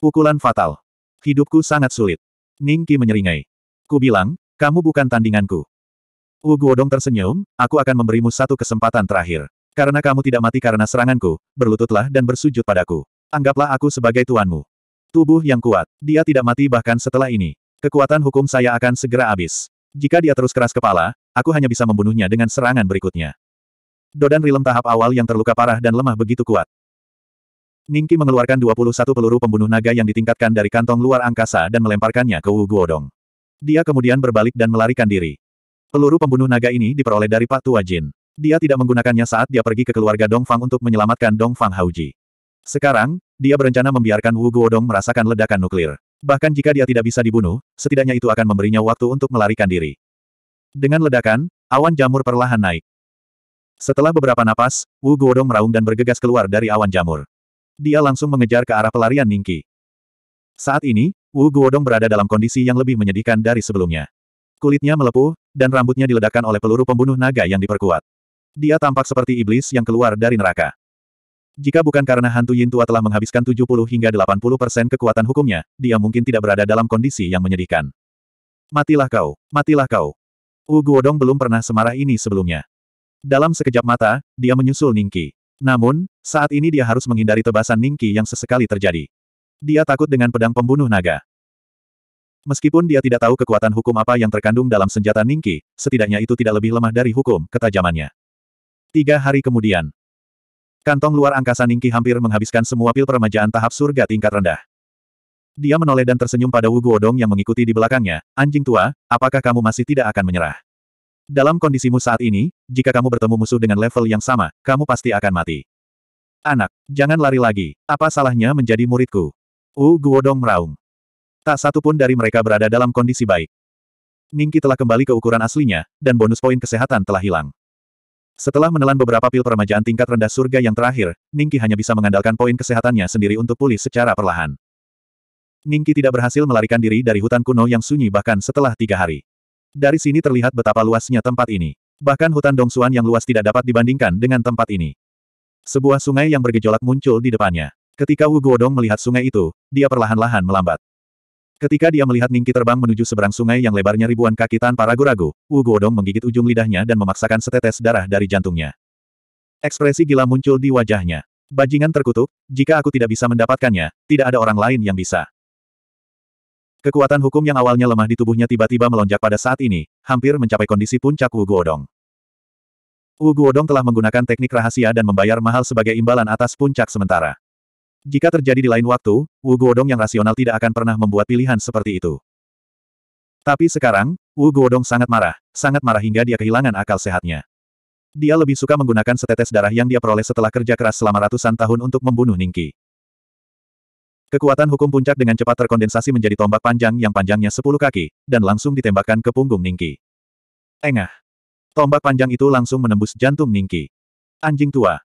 Pukulan fatal. Hidupku sangat sulit. Ning menyeringai. Ku bilang, kamu bukan tandinganku. Wu Guodong tersenyum, aku akan memberimu satu kesempatan terakhir. Karena kamu tidak mati karena seranganku, berlututlah dan bersujud padaku. Anggaplah aku sebagai tuanmu. Tubuh yang kuat, dia tidak mati bahkan setelah ini. Kekuatan hukum saya akan segera habis. Jika dia terus keras kepala, aku hanya bisa membunuhnya dengan serangan berikutnya. Dodan Rilem tahap awal yang terluka parah dan lemah begitu kuat. Ningki mengeluarkan 21 peluru pembunuh naga yang ditingkatkan dari kantong luar angkasa dan melemparkannya ke Wu Guodong. Dia kemudian berbalik dan melarikan diri. Peluru pembunuh naga ini diperoleh dari Pak Tua Jin. Dia tidak menggunakannya saat dia pergi ke keluarga Dongfang untuk menyelamatkan Dongfang Hauji. Sekarang, dia berencana membiarkan Wu Guodong merasakan ledakan nuklir. Bahkan jika dia tidak bisa dibunuh, setidaknya itu akan memberinya waktu untuk melarikan diri. Dengan ledakan, awan jamur perlahan naik. Setelah beberapa napas, Wu Guodong meraung dan bergegas keluar dari awan jamur dia langsung mengejar ke arah pelarian Ningki. Saat ini, Wu Guodong berada dalam kondisi yang lebih menyedihkan dari sebelumnya. Kulitnya melepuh, dan rambutnya diledakkan oleh peluru pembunuh naga yang diperkuat. Dia tampak seperti iblis yang keluar dari neraka. Jika bukan karena hantu Yin Tua telah menghabiskan 70 hingga 80 persen kekuatan hukumnya, dia mungkin tidak berada dalam kondisi yang menyedihkan. Matilah kau, matilah kau. Wu Guodong belum pernah semarah ini sebelumnya. Dalam sekejap mata, dia menyusul Ningki. Namun, saat ini dia harus menghindari tebasan Ningki yang sesekali terjadi. Dia takut dengan pedang pembunuh naga. Meskipun dia tidak tahu kekuatan hukum apa yang terkandung dalam senjata Ningki, setidaknya itu tidak lebih lemah dari hukum ketajamannya. Tiga hari kemudian, kantong luar angkasa Ningki hampir menghabiskan semua pil peremajaan tahap surga tingkat rendah. Dia menoleh dan tersenyum pada Wu Guodong yang mengikuti di belakangnya, anjing tua, apakah kamu masih tidak akan menyerah? Dalam kondisimu saat ini, jika kamu bertemu musuh dengan level yang sama, kamu pasti akan mati. Anak, jangan lari lagi. Apa salahnya menjadi muridku? U Guodong meraung. Tak satu pun dari mereka berada dalam kondisi baik. Ningki telah kembali ke ukuran aslinya, dan bonus poin kesehatan telah hilang. Setelah menelan beberapa pil peremajaan tingkat rendah surga yang terakhir, Ningki hanya bisa mengandalkan poin kesehatannya sendiri untuk pulih secara perlahan. Ningki tidak berhasil melarikan diri dari hutan kuno yang sunyi bahkan setelah tiga hari. Dari sini terlihat betapa luasnya tempat ini. Bahkan hutan Dongsuan yang luas tidak dapat dibandingkan dengan tempat ini. Sebuah sungai yang bergejolak muncul di depannya. Ketika Wu Guodong melihat sungai itu, dia perlahan-lahan melambat. Ketika dia melihat Ningki terbang menuju seberang sungai yang lebarnya ribuan kaki tanpa ragu-ragu, Wu Guodong menggigit ujung lidahnya dan memaksakan setetes darah dari jantungnya. Ekspresi gila muncul di wajahnya. Bajingan terkutuk, jika aku tidak bisa mendapatkannya, tidak ada orang lain yang bisa. Kekuatan hukum yang awalnya lemah di tubuhnya tiba-tiba melonjak pada saat ini, hampir mencapai kondisi puncak Wu Guodong. Wu Guodong telah menggunakan teknik rahasia dan membayar mahal sebagai imbalan atas puncak sementara. Jika terjadi di lain waktu, Wu Guodong yang rasional tidak akan pernah membuat pilihan seperti itu. Tapi sekarang, Wu Guodong sangat marah, sangat marah hingga dia kehilangan akal sehatnya. Dia lebih suka menggunakan setetes darah yang dia peroleh setelah kerja keras selama ratusan tahun untuk membunuh Ningki. Kekuatan hukum puncak dengan cepat terkondensasi menjadi tombak panjang yang panjangnya sepuluh kaki, dan langsung ditembakkan ke punggung Ningki. Engah. Tombak panjang itu langsung menembus jantung Ningki. Anjing tua.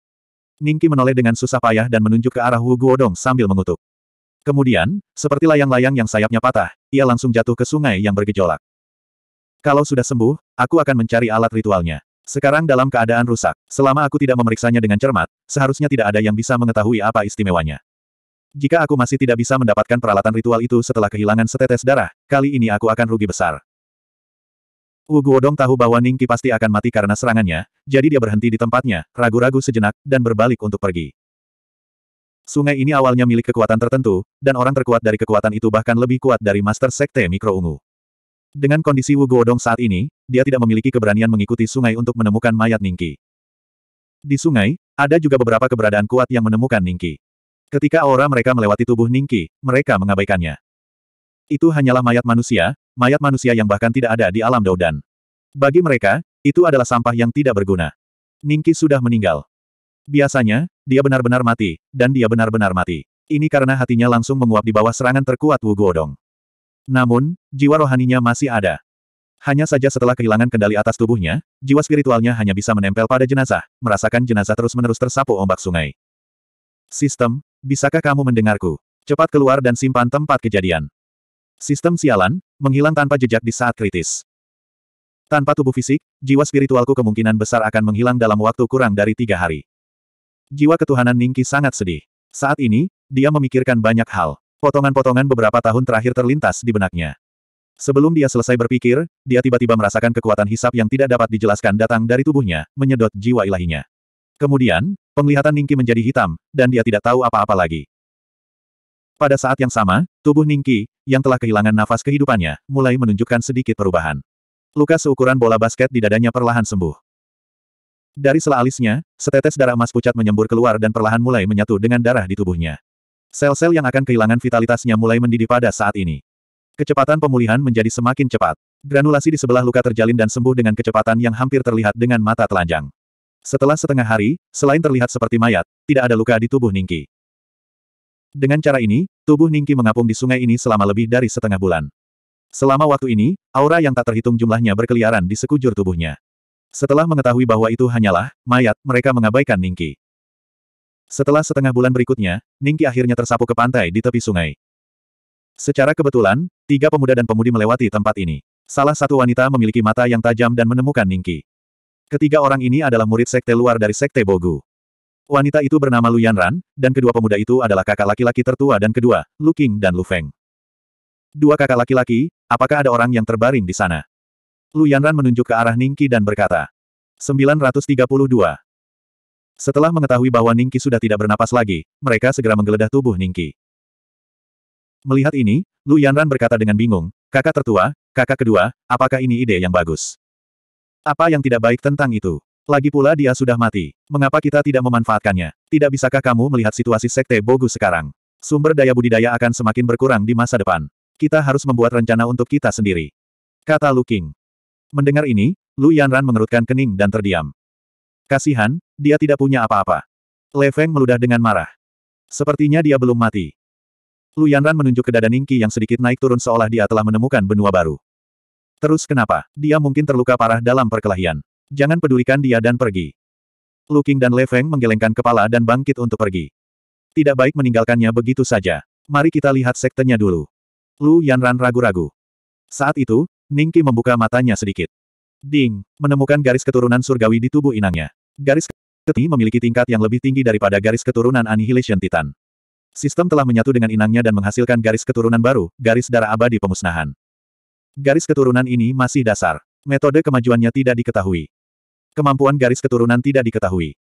Ningki menoleh dengan susah payah dan menunjuk ke arah Wu Guodong sambil mengutuk. Kemudian, seperti layang-layang yang sayapnya patah, ia langsung jatuh ke sungai yang bergejolak. Kalau sudah sembuh, aku akan mencari alat ritualnya. Sekarang dalam keadaan rusak, selama aku tidak memeriksanya dengan cermat, seharusnya tidak ada yang bisa mengetahui apa istimewanya. Jika aku masih tidak bisa mendapatkan peralatan ritual itu setelah kehilangan setetes darah, kali ini aku akan rugi besar. Wu Guodong tahu bahwa Ningki pasti akan mati karena serangannya, jadi dia berhenti di tempatnya, ragu-ragu sejenak, dan berbalik untuk pergi. Sungai ini awalnya milik kekuatan tertentu, dan orang terkuat dari kekuatan itu bahkan lebih kuat dari Master Sekte Mikro Ungu. Dengan kondisi Wu Guodong saat ini, dia tidak memiliki keberanian mengikuti sungai untuk menemukan mayat Ningki. Di sungai, ada juga beberapa keberadaan kuat yang menemukan Ningki. Ketika aura mereka melewati tubuh Ningki, mereka mengabaikannya. Itu hanyalah mayat manusia, mayat manusia yang bahkan tidak ada di alam Daudan. Bagi mereka, itu adalah sampah yang tidak berguna. Ningki sudah meninggal. Biasanya, dia benar-benar mati, dan dia benar-benar mati. Ini karena hatinya langsung menguap di bawah serangan terkuat Wu Guodong. Namun, jiwa rohaninya masih ada. Hanya saja setelah kehilangan kendali atas tubuhnya, jiwa spiritualnya hanya bisa menempel pada jenazah, merasakan jenazah terus-menerus tersapu ombak sungai. Sistem, bisakah kamu mendengarku? Cepat keluar dan simpan tempat kejadian. Sistem sialan, menghilang tanpa jejak di saat kritis. Tanpa tubuh fisik, jiwa spiritualku kemungkinan besar akan menghilang dalam waktu kurang dari tiga hari. Jiwa ketuhanan Ningki sangat sedih. Saat ini, dia memikirkan banyak hal. Potongan-potongan beberapa tahun terakhir terlintas di benaknya. Sebelum dia selesai berpikir, dia tiba-tiba merasakan kekuatan hisap yang tidak dapat dijelaskan datang dari tubuhnya, menyedot jiwa ilahinya. Kemudian, penglihatan Ningki menjadi hitam, dan dia tidak tahu apa-apa lagi. Pada saat yang sama, tubuh Ningki, yang telah kehilangan nafas kehidupannya, mulai menunjukkan sedikit perubahan. Luka seukuran bola basket di dadanya perlahan sembuh. Dari sela alisnya, setetes darah emas pucat menyembur keluar dan perlahan mulai menyatu dengan darah di tubuhnya. Sel-sel yang akan kehilangan vitalitasnya mulai mendidih pada saat ini. Kecepatan pemulihan menjadi semakin cepat. Granulasi di sebelah luka terjalin dan sembuh dengan kecepatan yang hampir terlihat dengan mata telanjang. Setelah setengah hari, selain terlihat seperti mayat, tidak ada luka di tubuh Ningki. Dengan cara ini, tubuh Ningki mengapung di sungai ini selama lebih dari setengah bulan. Selama waktu ini, aura yang tak terhitung jumlahnya berkeliaran di sekujur tubuhnya. Setelah mengetahui bahwa itu hanyalah mayat, mereka mengabaikan Ningki. Setelah setengah bulan berikutnya, Ningki akhirnya tersapu ke pantai di tepi sungai. Secara kebetulan, tiga pemuda dan pemudi melewati tempat ini. Salah satu wanita memiliki mata yang tajam dan menemukan Ningki. Ketiga orang ini adalah murid sekte luar dari sekte Bogu. Wanita itu bernama Lu Yanran, dan kedua pemuda itu adalah kakak laki-laki tertua dan kedua, Lu King dan Lu Feng. Dua kakak laki-laki, apakah ada orang yang terbaring di sana? Lu Yanran menunjuk ke arah Ningki dan berkata. 932. Setelah mengetahui bahwa Ningki sudah tidak bernapas lagi, mereka segera menggeledah tubuh Ningki. Melihat ini, Lu Yanran berkata dengan bingung, kakak tertua, kakak kedua, apakah ini ide yang bagus? Apa yang tidak baik tentang itu? Lagi pula dia sudah mati. Mengapa kita tidak memanfaatkannya? Tidak bisakah kamu melihat situasi Sekte Bogu sekarang? Sumber daya budidaya akan semakin berkurang di masa depan. Kita harus membuat rencana untuk kita sendiri. Kata Lu King. Mendengar ini, Lu Yanran mengerutkan kening dan terdiam. Kasihan, dia tidak punya apa-apa. Le Feng meludah dengan marah. Sepertinya dia belum mati. Lu Yanran menunjuk ke dada Ningki yang sedikit naik turun seolah dia telah menemukan benua baru. Terus kenapa? Dia mungkin terluka parah dalam perkelahian. Jangan pedulikan dia dan pergi. Lu Luking dan Le Feng menggelengkan kepala dan bangkit untuk pergi. Tidak baik meninggalkannya begitu saja. Mari kita lihat sektenya dulu. Lu Yanran ragu-ragu. Saat itu, Ning Qi membuka matanya sedikit. Ding, menemukan garis keturunan surgawi di tubuh inangnya. Garis ini memiliki tingkat yang lebih tinggi daripada garis keturunan Annihilation Titan. Sistem telah menyatu dengan inangnya dan menghasilkan garis keturunan baru, garis darah abadi pemusnahan. Garis keturunan ini masih dasar. Metode kemajuannya tidak diketahui. Kemampuan garis keturunan tidak diketahui.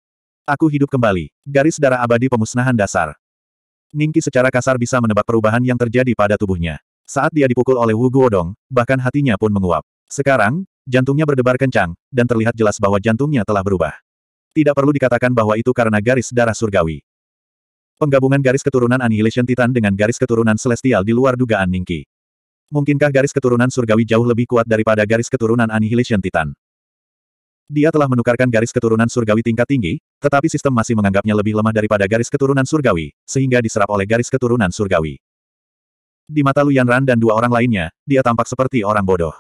Aku hidup kembali. Garis darah abadi pemusnahan dasar. Ningki secara kasar bisa menebak perubahan yang terjadi pada tubuhnya. Saat dia dipukul oleh Wu Guodong, bahkan hatinya pun menguap. Sekarang, jantungnya berdebar kencang, dan terlihat jelas bahwa jantungnya telah berubah. Tidak perlu dikatakan bahwa itu karena garis darah surgawi. Penggabungan garis keturunan Annihilation Titan dengan garis keturunan Celestial di luar dugaan Ningki. Mungkinkah garis keturunan surgawi jauh lebih kuat daripada garis keturunan Annihilation Titan? Dia telah menukarkan garis keturunan surgawi tingkat tinggi, tetapi sistem masih menganggapnya lebih lemah daripada garis keturunan surgawi, sehingga diserap oleh garis keturunan surgawi. Di mata Luyanran Yanran dan dua orang lainnya, dia tampak seperti orang bodoh.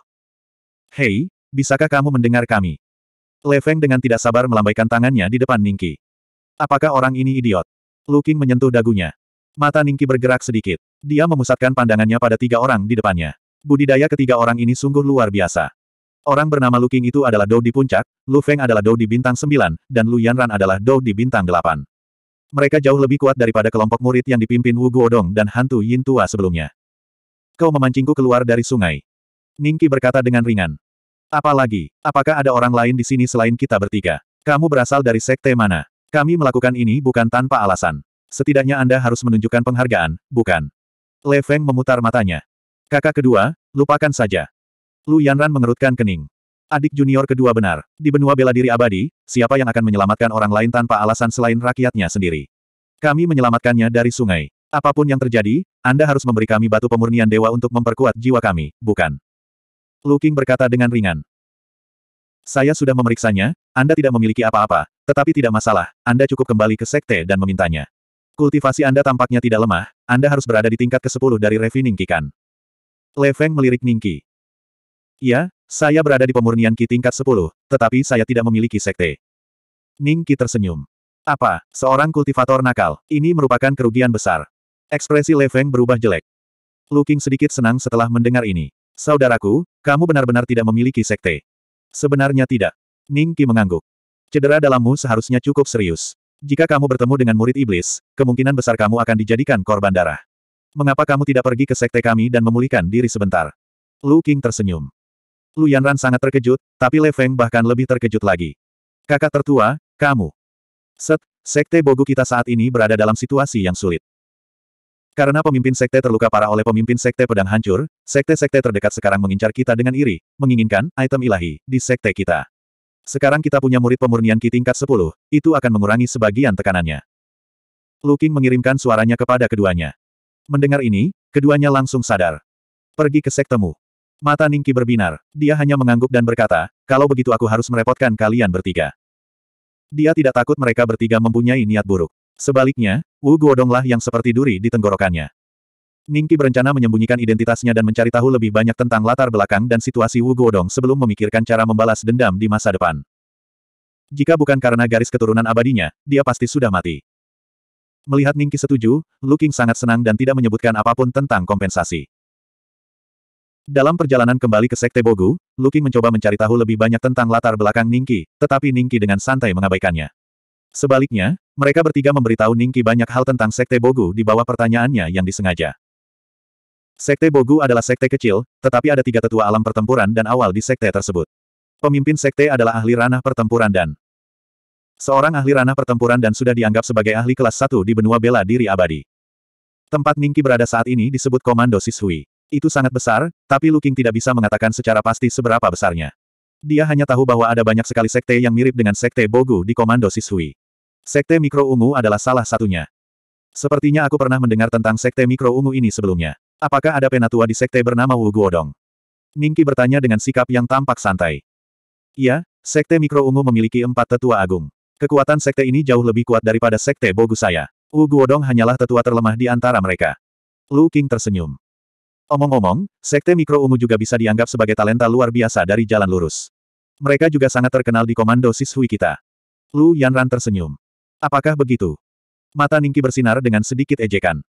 Hei, bisakah kamu mendengar kami? Le Feng dengan tidak sabar melambaikan tangannya di depan Ningki. Apakah orang ini idiot? Luking menyentuh dagunya. Mata Ningki bergerak sedikit. Dia memusatkan pandangannya pada tiga orang di depannya. Budidaya ketiga orang ini sungguh luar biasa. Orang bernama Lu King itu adalah Dou di puncak, Lu Feng adalah Dou di bintang sembilan, dan Lu Yanran adalah Dou di bintang delapan. Mereka jauh lebih kuat daripada kelompok murid yang dipimpin Wu Guodong dan hantu Yin Tua sebelumnya. Kau memancingku keluar dari sungai. Ningki berkata dengan ringan. Apalagi, apakah ada orang lain di sini selain kita bertiga? Kamu berasal dari sekte mana? Kami melakukan ini bukan tanpa alasan. Setidaknya Anda harus menunjukkan penghargaan, bukan? Le Feng memutar matanya. Kakak kedua, lupakan saja. Lu Yanran mengerutkan kening. Adik junior kedua benar. Di benua bela diri abadi, siapa yang akan menyelamatkan orang lain tanpa alasan selain rakyatnya sendiri? Kami menyelamatkannya dari sungai. Apapun yang terjadi, Anda harus memberi kami batu pemurnian dewa untuk memperkuat jiwa kami, bukan? Lu King berkata dengan ringan. Saya sudah memeriksanya, Anda tidak memiliki apa-apa, tetapi tidak masalah, Anda cukup kembali ke sekte dan memintanya. Kultivasi Anda tampaknya tidak lemah, Anda harus berada di tingkat ke-10 dari Revi kan? Le Feng melirik Ningki. Ya, saya berada di pemurnian Ki tingkat 10, tetapi saya tidak memiliki sekte. Ningki tersenyum. Apa, seorang kultivator nakal, ini merupakan kerugian besar. Ekspresi Le Feng berubah jelek. Looking sedikit senang setelah mendengar ini. Saudaraku, kamu benar-benar tidak memiliki sekte. Sebenarnya tidak. Ningki mengangguk. Cedera dalammu seharusnya cukup serius. Jika kamu bertemu dengan murid iblis, kemungkinan besar kamu akan dijadikan korban darah. Mengapa kamu tidak pergi ke sekte kami dan memulihkan diri sebentar? Lu King tersenyum. Lu Yanran sangat terkejut, tapi Le Feng bahkan lebih terkejut lagi. Kakak tertua, kamu. Set, sekte Bogu kita saat ini berada dalam situasi yang sulit. Karena pemimpin sekte terluka parah oleh pemimpin sekte pedang hancur, sekte-sekte terdekat sekarang mengincar kita dengan iri, menginginkan item ilahi di sekte kita. Sekarang kita punya murid pemurnian Ki tingkat 10, itu akan mengurangi sebagian tekanannya. Luking mengirimkan suaranya kepada keduanya. Mendengar ini, keduanya langsung sadar. Pergi ke sektemu. Mata Ningki berbinar, dia hanya mengangguk dan berkata, kalau begitu aku harus merepotkan kalian bertiga. Dia tidak takut mereka bertiga mempunyai niat buruk. Sebaliknya, Wu Guodonglah yang seperti duri di tenggorokannya. Ningki berencana menyembunyikan identitasnya dan mencari tahu lebih banyak tentang latar belakang dan situasi Wu Guodong sebelum memikirkan cara membalas dendam di masa depan. Jika bukan karena garis keturunan abadinya, dia pasti sudah mati. Melihat Ningki setuju, Lu sangat senang dan tidak menyebutkan apapun tentang kompensasi. Dalam perjalanan kembali ke Sekte Bogu, Lu mencoba mencari tahu lebih banyak tentang latar belakang Ningki, tetapi Ningki dengan santai mengabaikannya. Sebaliknya, mereka bertiga memberitahu Ningki banyak hal tentang Sekte Bogu di bawah pertanyaannya yang disengaja. Sekte Bogu adalah sekte kecil, tetapi ada tiga tetua alam pertempuran dan awal di sekte tersebut. Pemimpin sekte adalah ahli ranah pertempuran dan seorang ahli ranah pertempuran dan sudah dianggap sebagai ahli kelas satu di benua bela diri abadi. Tempat Ningki berada saat ini disebut Komando Sishui. Itu sangat besar, tapi Luking tidak bisa mengatakan secara pasti seberapa besarnya. Dia hanya tahu bahwa ada banyak sekali sekte yang mirip dengan sekte Bogu di Komando Sishui. Sekte Mikro Ungu adalah salah satunya. Sepertinya aku pernah mendengar tentang sekte Mikro Ungu ini sebelumnya. Apakah ada penatua di sekte bernama Wu Guodong? Ningki bertanya dengan sikap yang tampak santai. Iya, sekte mikro ungu memiliki empat tetua agung. Kekuatan sekte ini jauh lebih kuat daripada sekte Bogu saya. Wu Guodong hanyalah tetua terlemah di antara mereka. Lu King tersenyum. Omong-omong, sekte mikro ungu juga bisa dianggap sebagai talenta luar biasa dari jalan lurus. Mereka juga sangat terkenal di komando siswi kita. Lu Yanran tersenyum. Apakah begitu? Mata Ningki bersinar dengan sedikit ejekan.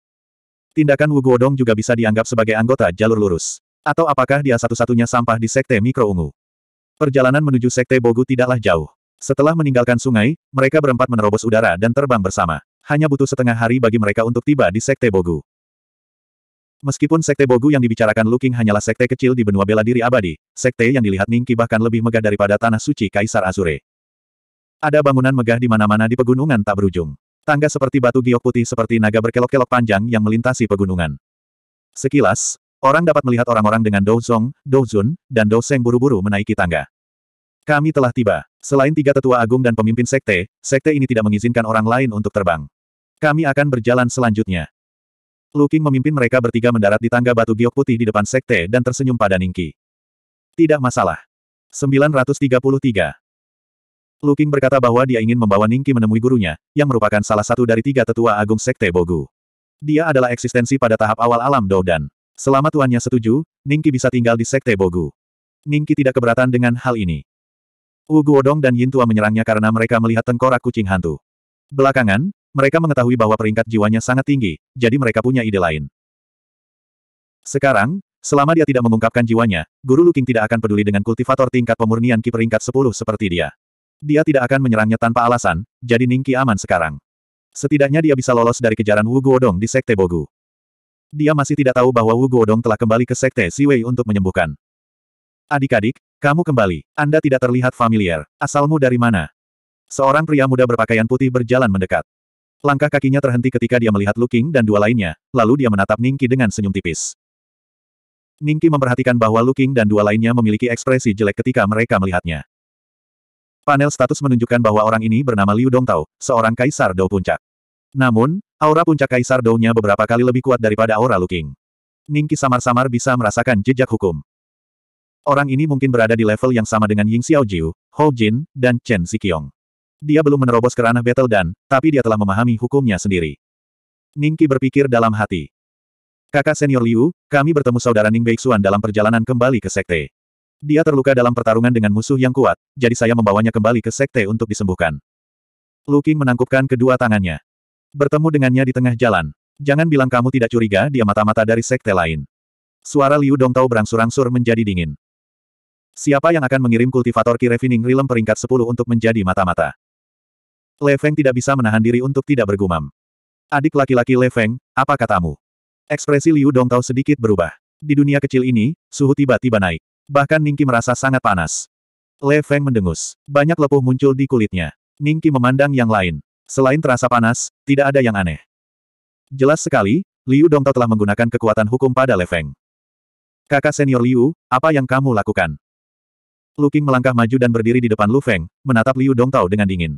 Tindakan Wu Guodong juga bisa dianggap sebagai anggota jalur lurus. Atau apakah dia satu-satunya sampah di Sekte Mikro Ungu? Perjalanan menuju Sekte Bogu tidaklah jauh. Setelah meninggalkan sungai, mereka berempat menerobos udara dan terbang bersama. Hanya butuh setengah hari bagi mereka untuk tiba di Sekte Bogu. Meskipun Sekte Bogu yang dibicarakan Luking hanyalah Sekte kecil di benua bela diri abadi, Sekte yang dilihat Ningki bahkan lebih megah daripada Tanah Suci Kaisar Azure. Ada bangunan megah di mana-mana di pegunungan tak berujung. Tangga seperti batu giok putih seperti naga berkelok-kelok panjang yang melintasi pegunungan. Sekilas, orang dapat melihat orang-orang dengan Douzong, Douzun, dan Douseng buru-buru menaiki tangga. Kami telah tiba. Selain tiga tetua agung dan pemimpin sekte, sekte ini tidak mengizinkan orang lain untuk terbang. Kami akan berjalan selanjutnya. Luking memimpin mereka bertiga mendarat di tangga batu giok putih di depan sekte dan tersenyum pada Ningki. Tidak masalah. 933. Luking berkata bahwa dia ingin membawa Ningki menemui gurunya, yang merupakan salah satu dari tiga tetua agung Sekte Bogu. Dia adalah eksistensi pada tahap awal alam Doudan. Selama tuannya setuju, Ningki bisa tinggal di Sekte Bogu. Ningki tidak keberatan dengan hal ini. Wu Guodong dan Yin Tua menyerangnya karena mereka melihat tengkorak kucing hantu. Belakangan, mereka mengetahui bahwa peringkat jiwanya sangat tinggi, jadi mereka punya ide lain. Sekarang, selama dia tidak mengungkapkan jiwanya, Guru Luking tidak akan peduli dengan kultivator tingkat pemurnian Ki peringkat 10 seperti dia. Dia tidak akan menyerangnya tanpa alasan, jadi Ningki aman sekarang. Setidaknya dia bisa lolos dari kejaran Wu Guodong di Sekte Bogu. Dia masih tidak tahu bahwa Wu Guodong telah kembali ke Sekte Siwei untuk menyembuhkan. Adik-adik, kamu kembali. Anda tidak terlihat familiar. Asalmu dari mana? Seorang pria muda berpakaian putih berjalan mendekat. Langkah kakinya terhenti ketika dia melihat Luking dan dua lainnya, lalu dia menatap Ningki dengan senyum tipis. Ningki memperhatikan bahwa Luking dan dua lainnya memiliki ekspresi jelek ketika mereka melihatnya. Panel status menunjukkan bahwa orang ini bernama Liu Dongtao, seorang kaisar Dou puncak. Namun, aura puncak kaisar Dou-nya beberapa kali lebih kuat daripada aura Lu Ningki samar-samar bisa merasakan jejak hukum. Orang ini mungkin berada di level yang sama dengan Ying Xiaojiu, Hou Jin, dan Chen Xiqiong. Dia belum menerobos ke ranah battle dan, tapi dia telah memahami hukumnya sendiri. Ningki berpikir dalam hati. Kakak senior Liu, kami bertemu saudara Ning Beixuan dalam perjalanan kembali ke sekte. Dia terluka dalam pertarungan dengan musuh yang kuat, jadi saya membawanya kembali ke sekte untuk disembuhkan. Lu King menangkupkan kedua tangannya. Bertemu dengannya di tengah jalan. Jangan bilang kamu tidak curiga dia mata-mata dari sekte lain. Suara Liu Dongtao berangsur-angsur menjadi dingin. Siapa yang akan mengirim kultivator Ki Refining Rilem peringkat 10 untuk menjadi mata-mata? Le Feng tidak bisa menahan diri untuk tidak bergumam. Adik laki-laki Le Feng, apa katamu? Ekspresi Liu Dongtao sedikit berubah. Di dunia kecil ini, suhu tiba-tiba naik. Bahkan Ningki merasa sangat panas. Le Feng mendengus. Banyak lepuh muncul di kulitnya. Ningki memandang yang lain. Selain terasa panas, tidak ada yang aneh. Jelas sekali, Liu Dongtao telah menggunakan kekuatan hukum pada Le Feng. Kakak senior Liu, apa yang kamu lakukan? Lu Qing melangkah maju dan berdiri di depan Lu Feng, menatap Liu Dongtao dengan dingin.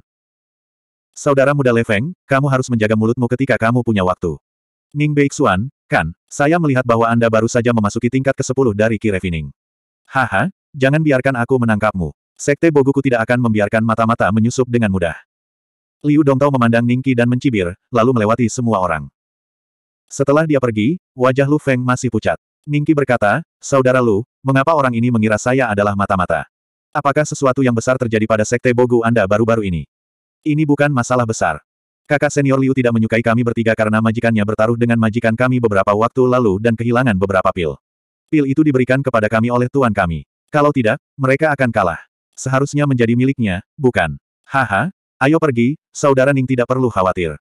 Saudara muda Le Feng, kamu harus menjaga mulutmu ketika kamu punya waktu. Ning Beixuan, kan, saya melihat bahwa Anda baru saja memasuki tingkat ke-10 dari Kirevining. Haha, jangan biarkan aku menangkapmu. Sekte Boguku tidak akan membiarkan mata-mata menyusup dengan mudah. Liu Dongtao memandang Ningki dan mencibir, lalu melewati semua orang. Setelah dia pergi, wajah Lu Feng masih pucat. Ningki berkata, Saudara Lu, mengapa orang ini mengira saya adalah mata-mata? Apakah sesuatu yang besar terjadi pada Sekte Bogu Anda baru-baru ini? Ini bukan masalah besar. Kakak senior Liu tidak menyukai kami bertiga karena majikannya bertaruh dengan majikan kami beberapa waktu lalu dan kehilangan beberapa pil. Pil itu diberikan kepada kami oleh tuan kami. Kalau tidak, mereka akan kalah. Seharusnya menjadi miliknya, bukan? Haha, ayo pergi, saudara Ning tidak perlu khawatir.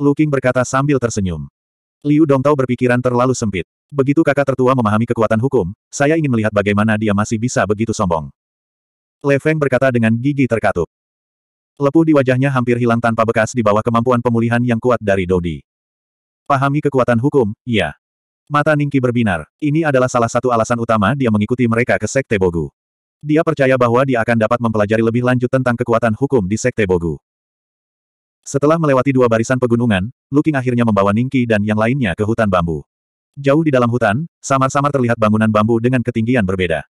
Lu King berkata sambil tersenyum. Liu Dongtao berpikiran terlalu sempit. Begitu kakak tertua memahami kekuatan hukum, saya ingin melihat bagaimana dia masih bisa begitu sombong. Le Feng berkata dengan gigi terkatup. Lepuh di wajahnya hampir hilang tanpa bekas di bawah kemampuan pemulihan yang kuat dari Dodi. Pahami kekuatan hukum, ya. Mata Ningki berbinar. Ini adalah salah satu alasan utama dia mengikuti mereka ke Sekte Bogu. Dia percaya bahwa dia akan dapat mempelajari lebih lanjut tentang kekuatan hukum di Sekte Bogu. Setelah melewati dua barisan pegunungan, Luking akhirnya membawa Ningki dan yang lainnya ke hutan bambu. Jauh di dalam hutan, samar-samar terlihat bangunan bambu dengan ketinggian berbeda.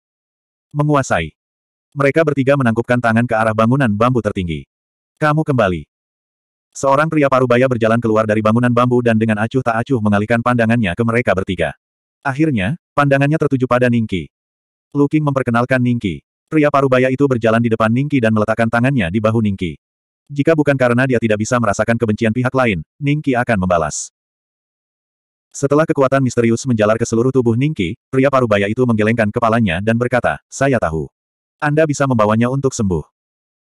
Menguasai. Mereka bertiga menangkupkan tangan ke arah bangunan bambu tertinggi. Kamu kembali. Seorang pria parubaya berjalan keluar dari bangunan bambu dan dengan acuh tak acuh mengalihkan pandangannya ke mereka bertiga. Akhirnya, pandangannya tertuju pada Ningki. Luking memperkenalkan Ningki. Pria parubaya itu berjalan di depan Ningki dan meletakkan tangannya di bahu Ningki. Jika bukan karena dia tidak bisa merasakan kebencian pihak lain, Ningki akan membalas. Setelah kekuatan misterius menjalar ke seluruh tubuh Ningki, pria parubaya itu menggelengkan kepalanya dan berkata, saya tahu. Anda bisa membawanya untuk sembuh.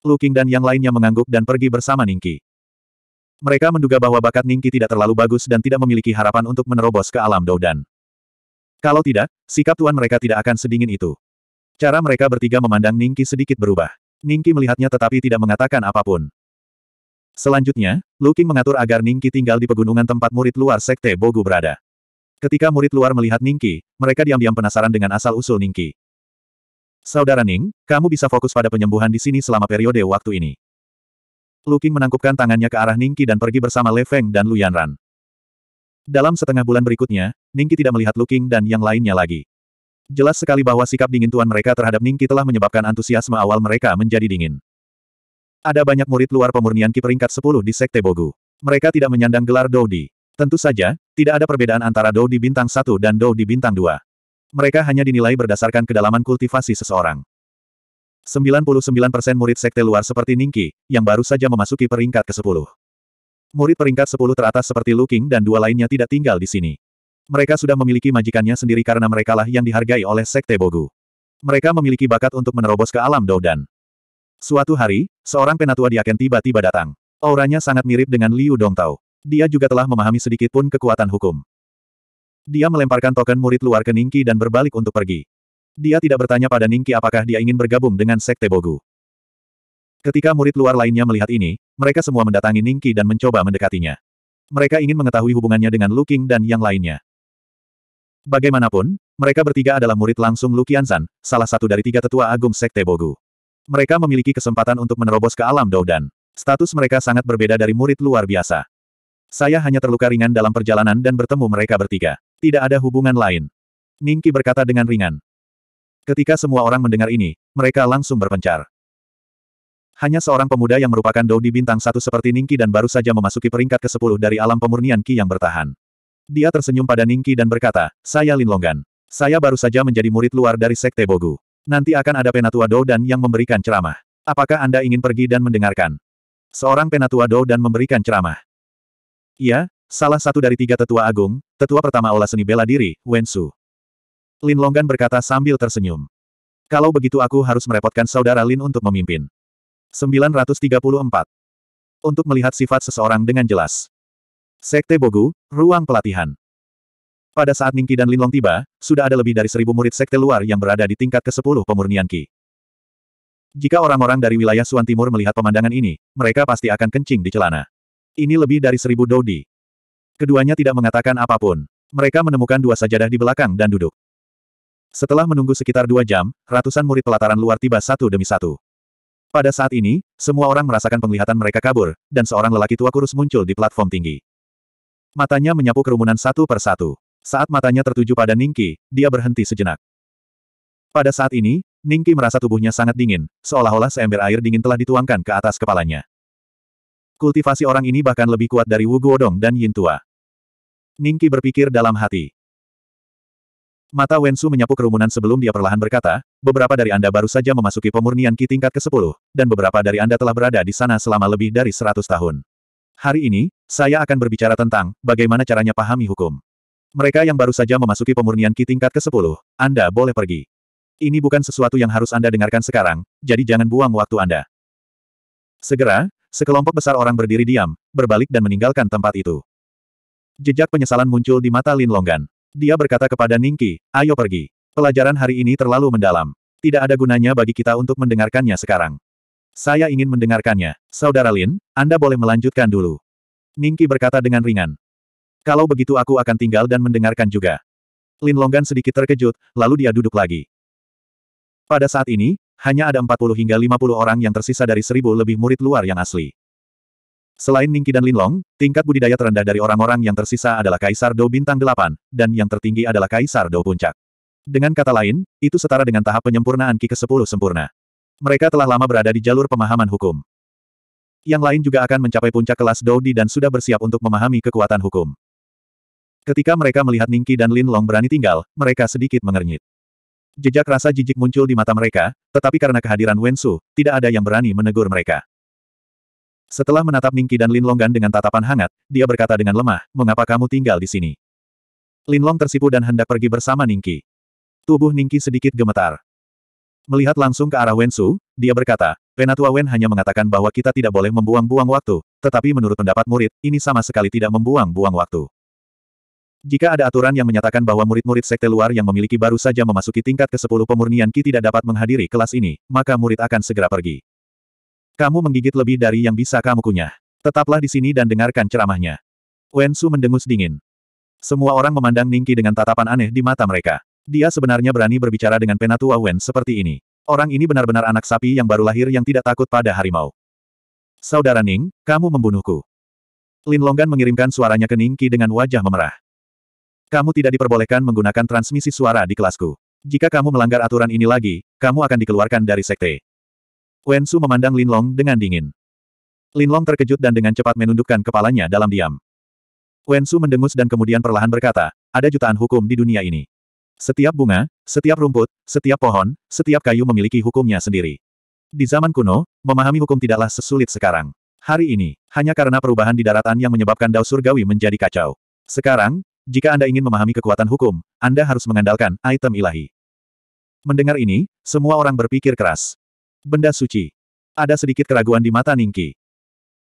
Luking dan yang lainnya mengangguk dan pergi bersama Ningki. Mereka menduga bahwa bakat Ningki tidak terlalu bagus dan tidak memiliki harapan untuk menerobos ke alam Doudan. Kalau tidak, sikap tuan mereka tidak akan sedingin itu. Cara mereka bertiga memandang Ningki sedikit berubah. Ningki melihatnya tetapi tidak mengatakan apapun. Selanjutnya, Lu Qing mengatur agar Ningki tinggal di pegunungan tempat murid luar Sekte Bogu berada. Ketika murid luar melihat Ningki, mereka diam-diam penasaran dengan asal-usul Ningki. Saudara Ning, kamu bisa fokus pada penyembuhan di sini selama periode waktu ini. Luking menangkupkan tangannya ke arah Ningki dan pergi bersama Le Feng dan Lu Yanran. Dalam setengah bulan berikutnya, Ningki tidak melihat Luking dan yang lainnya lagi. Jelas sekali bahwa sikap dingin tuan mereka terhadap Ningki telah menyebabkan antusiasme awal mereka menjadi dingin. Ada banyak murid luar pemurnian Ki peringkat 10 di Sekte Bogu. Mereka tidak menyandang gelar Doudi. Tentu saja, tidak ada perbedaan antara Doudi bintang 1 dan Doudi bintang 2. Mereka hanya dinilai berdasarkan kedalaman kultivasi seseorang. 99% murid sekte luar seperti Ningki, yang baru saja memasuki peringkat ke-10. Murid peringkat 10 teratas seperti Lu King dan dua lainnya tidak tinggal di sini. Mereka sudah memiliki majikannya sendiri karena merekalah yang dihargai oleh sekte Bogu. Mereka memiliki bakat untuk menerobos ke alam Doudan. Suatu hari, seorang penatua di Aken tiba-tiba datang. Auranya sangat mirip dengan Liu Dongtao. Dia juga telah memahami sedikit pun kekuatan hukum. Dia melemparkan token murid luar ke Ningki dan berbalik untuk pergi. Dia tidak bertanya pada Ningki apakah dia ingin bergabung dengan Sekte Bogu. Ketika murid luar lainnya melihat ini, mereka semua mendatangi Ningki dan mencoba mendekatinya. Mereka ingin mengetahui hubungannya dengan Lu Qing dan yang lainnya. Bagaimanapun, mereka bertiga adalah murid langsung Lu Qianzan, salah satu dari tiga tetua agung Sekte Bogu. Mereka memiliki kesempatan untuk menerobos ke alam Doudan. Status mereka sangat berbeda dari murid luar biasa. Saya hanya terluka ringan dalam perjalanan dan bertemu mereka bertiga. Tidak ada hubungan lain. Ningki berkata dengan ringan. Ketika semua orang mendengar ini, mereka langsung berpencar. Hanya seorang pemuda yang merupakan Dou di bintang satu seperti Ningki dan baru saja memasuki peringkat ke-10 dari alam pemurnian Ki yang bertahan. Dia tersenyum pada Ningki dan berkata, saya Lin Longgan. Saya baru saja menjadi murid luar dari Sekte Bogu. Nanti akan ada Penatua Dou dan yang memberikan ceramah. Apakah Anda ingin pergi dan mendengarkan? Seorang Penatua Dou dan memberikan ceramah. Iya, salah satu dari tiga tetua agung, tetua pertama olah seni bela diri, Wen Su." Lin Longgan berkata sambil tersenyum. Kalau begitu aku harus merepotkan saudara Lin untuk memimpin. 934. Untuk melihat sifat seseorang dengan jelas. Sekte Bogu, Ruang Pelatihan. Pada saat Ningki dan Linlong tiba, sudah ada lebih dari seribu murid sekte luar yang berada di tingkat ke-10 pemurnian Ki. Jika orang-orang dari wilayah Suan Timur melihat pemandangan ini, mereka pasti akan kencing di celana. Ini lebih dari seribu dodi. Keduanya tidak mengatakan apapun. Mereka menemukan dua sajadah di belakang dan duduk. Setelah menunggu sekitar dua jam, ratusan murid pelataran luar tiba satu demi satu. Pada saat ini, semua orang merasakan penglihatan mereka kabur, dan seorang lelaki tua kurus muncul di platform tinggi. Matanya menyapu kerumunan satu per satu. Saat matanya tertuju pada Ningki, dia berhenti sejenak. Pada saat ini, Ningki merasa tubuhnya sangat dingin, seolah-olah seember air dingin telah dituangkan ke atas kepalanya. Kultivasi orang ini bahkan lebih kuat dari Wu Guodong dan Yin Tua. Ningki berpikir dalam hati. Mata Wensu menyapu kerumunan sebelum dia perlahan berkata, beberapa dari Anda baru saja memasuki pemurnian Ki tingkat ke-10, dan beberapa dari Anda telah berada di sana selama lebih dari 100 tahun. Hari ini, saya akan berbicara tentang bagaimana caranya pahami hukum. Mereka yang baru saja memasuki pemurnian Ki tingkat ke-10, Anda boleh pergi. Ini bukan sesuatu yang harus Anda dengarkan sekarang, jadi jangan buang waktu Anda. Segera, sekelompok besar orang berdiri diam, berbalik dan meninggalkan tempat itu. Jejak penyesalan muncul di mata Lin Longgan. Dia berkata kepada Ningki, ayo pergi. Pelajaran hari ini terlalu mendalam. Tidak ada gunanya bagi kita untuk mendengarkannya sekarang. Saya ingin mendengarkannya. Saudara Lin, Anda boleh melanjutkan dulu. Ningki berkata dengan ringan. Kalau begitu aku akan tinggal dan mendengarkan juga. Lin Longgan sedikit terkejut, lalu dia duduk lagi. Pada saat ini, hanya ada 40 hingga 50 orang yang tersisa dari seribu lebih murid luar yang asli. Selain Ningqi dan Linlong, tingkat budidaya terendah dari orang-orang yang tersisa adalah Kaisar Dou Bintang 8, dan yang tertinggi adalah Kaisar Dou Puncak. Dengan kata lain, itu setara dengan tahap penyempurnaan Ki ke-10 sempurna. Mereka telah lama berada di jalur pemahaman hukum. Yang lain juga akan mencapai puncak kelas Dou Di dan sudah bersiap untuk memahami kekuatan hukum. Ketika mereka melihat Ningqi dan Linlong berani tinggal, mereka sedikit mengernyit. Jejak rasa jijik muncul di mata mereka, tetapi karena kehadiran Wensu, tidak ada yang berani menegur mereka. Setelah menatap Ningki dan Lin Longgan dengan tatapan hangat, dia berkata dengan lemah, mengapa kamu tinggal di sini? Lin Long tersipu dan hendak pergi bersama Ningki. Tubuh Ningki sedikit gemetar. Melihat langsung ke arah Wensu, dia berkata, Penatua Wen hanya mengatakan bahwa kita tidak boleh membuang-buang waktu, tetapi menurut pendapat murid, ini sama sekali tidak membuang-buang waktu. Jika ada aturan yang menyatakan bahwa murid-murid sekte luar yang memiliki baru saja memasuki tingkat ke-10 pemurnian Ki tidak dapat menghadiri kelas ini, maka murid akan segera pergi. Kamu menggigit lebih dari yang bisa kamu kunyah. Tetaplah di sini dan dengarkan ceramahnya. Wen Su mendengus dingin. Semua orang memandang Ningki dengan tatapan aneh di mata mereka. Dia sebenarnya berani berbicara dengan penatua Wen seperti ini. Orang ini benar-benar anak sapi yang baru lahir yang tidak takut pada harimau. Saudara Ning, kamu membunuhku. Lin Longgan mengirimkan suaranya ke Ningki dengan wajah memerah. Kamu tidak diperbolehkan menggunakan transmisi suara di kelasku. Jika kamu melanggar aturan ini lagi, kamu akan dikeluarkan dari sekte. Wen Su memandang Linlong dengan dingin. Linlong terkejut dan dengan cepat menundukkan kepalanya dalam diam. Wen Su mendengus dan kemudian perlahan berkata, ada jutaan hukum di dunia ini. Setiap bunga, setiap rumput, setiap pohon, setiap kayu memiliki hukumnya sendiri. Di zaman kuno, memahami hukum tidaklah sesulit sekarang. Hari ini, hanya karena perubahan di daratan yang menyebabkan dao surgawi menjadi kacau. Sekarang, jika Anda ingin memahami kekuatan hukum, Anda harus mengandalkan item ilahi. Mendengar ini, semua orang berpikir keras. Benda suci. Ada sedikit keraguan di mata Ningki.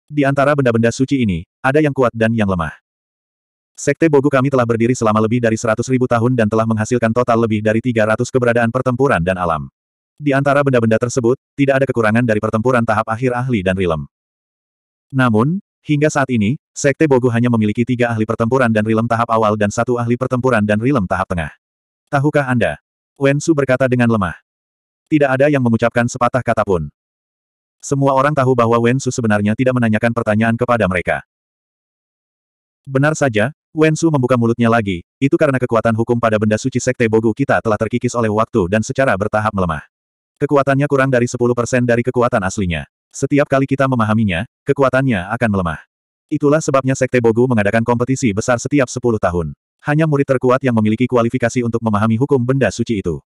Di antara benda-benda suci ini, ada yang kuat dan yang lemah. Sekte Bogu kami telah berdiri selama lebih dari seratus ribu tahun dan telah menghasilkan total lebih dari tiga ratus keberadaan pertempuran dan alam. Di antara benda-benda tersebut, tidak ada kekurangan dari pertempuran tahap akhir ahli dan rilem. Namun, hingga saat ini, Sekte Bogu hanya memiliki tiga ahli pertempuran dan rilem tahap awal dan satu ahli pertempuran dan rilem tahap tengah. Tahukah Anda? Wen Su berkata dengan lemah. Tidak ada yang mengucapkan sepatah kata pun. Semua orang tahu bahwa Wensu sebenarnya tidak menanyakan pertanyaan kepada mereka. Benar saja, Wensu membuka mulutnya lagi, itu karena kekuatan hukum pada benda suci Sekte Bogu kita telah terkikis oleh waktu dan secara bertahap melemah. Kekuatannya kurang dari 10% dari kekuatan aslinya. Setiap kali kita memahaminya, kekuatannya akan melemah. Itulah sebabnya Sekte Bogu mengadakan kompetisi besar setiap 10 tahun. Hanya murid terkuat yang memiliki kualifikasi untuk memahami hukum benda suci itu.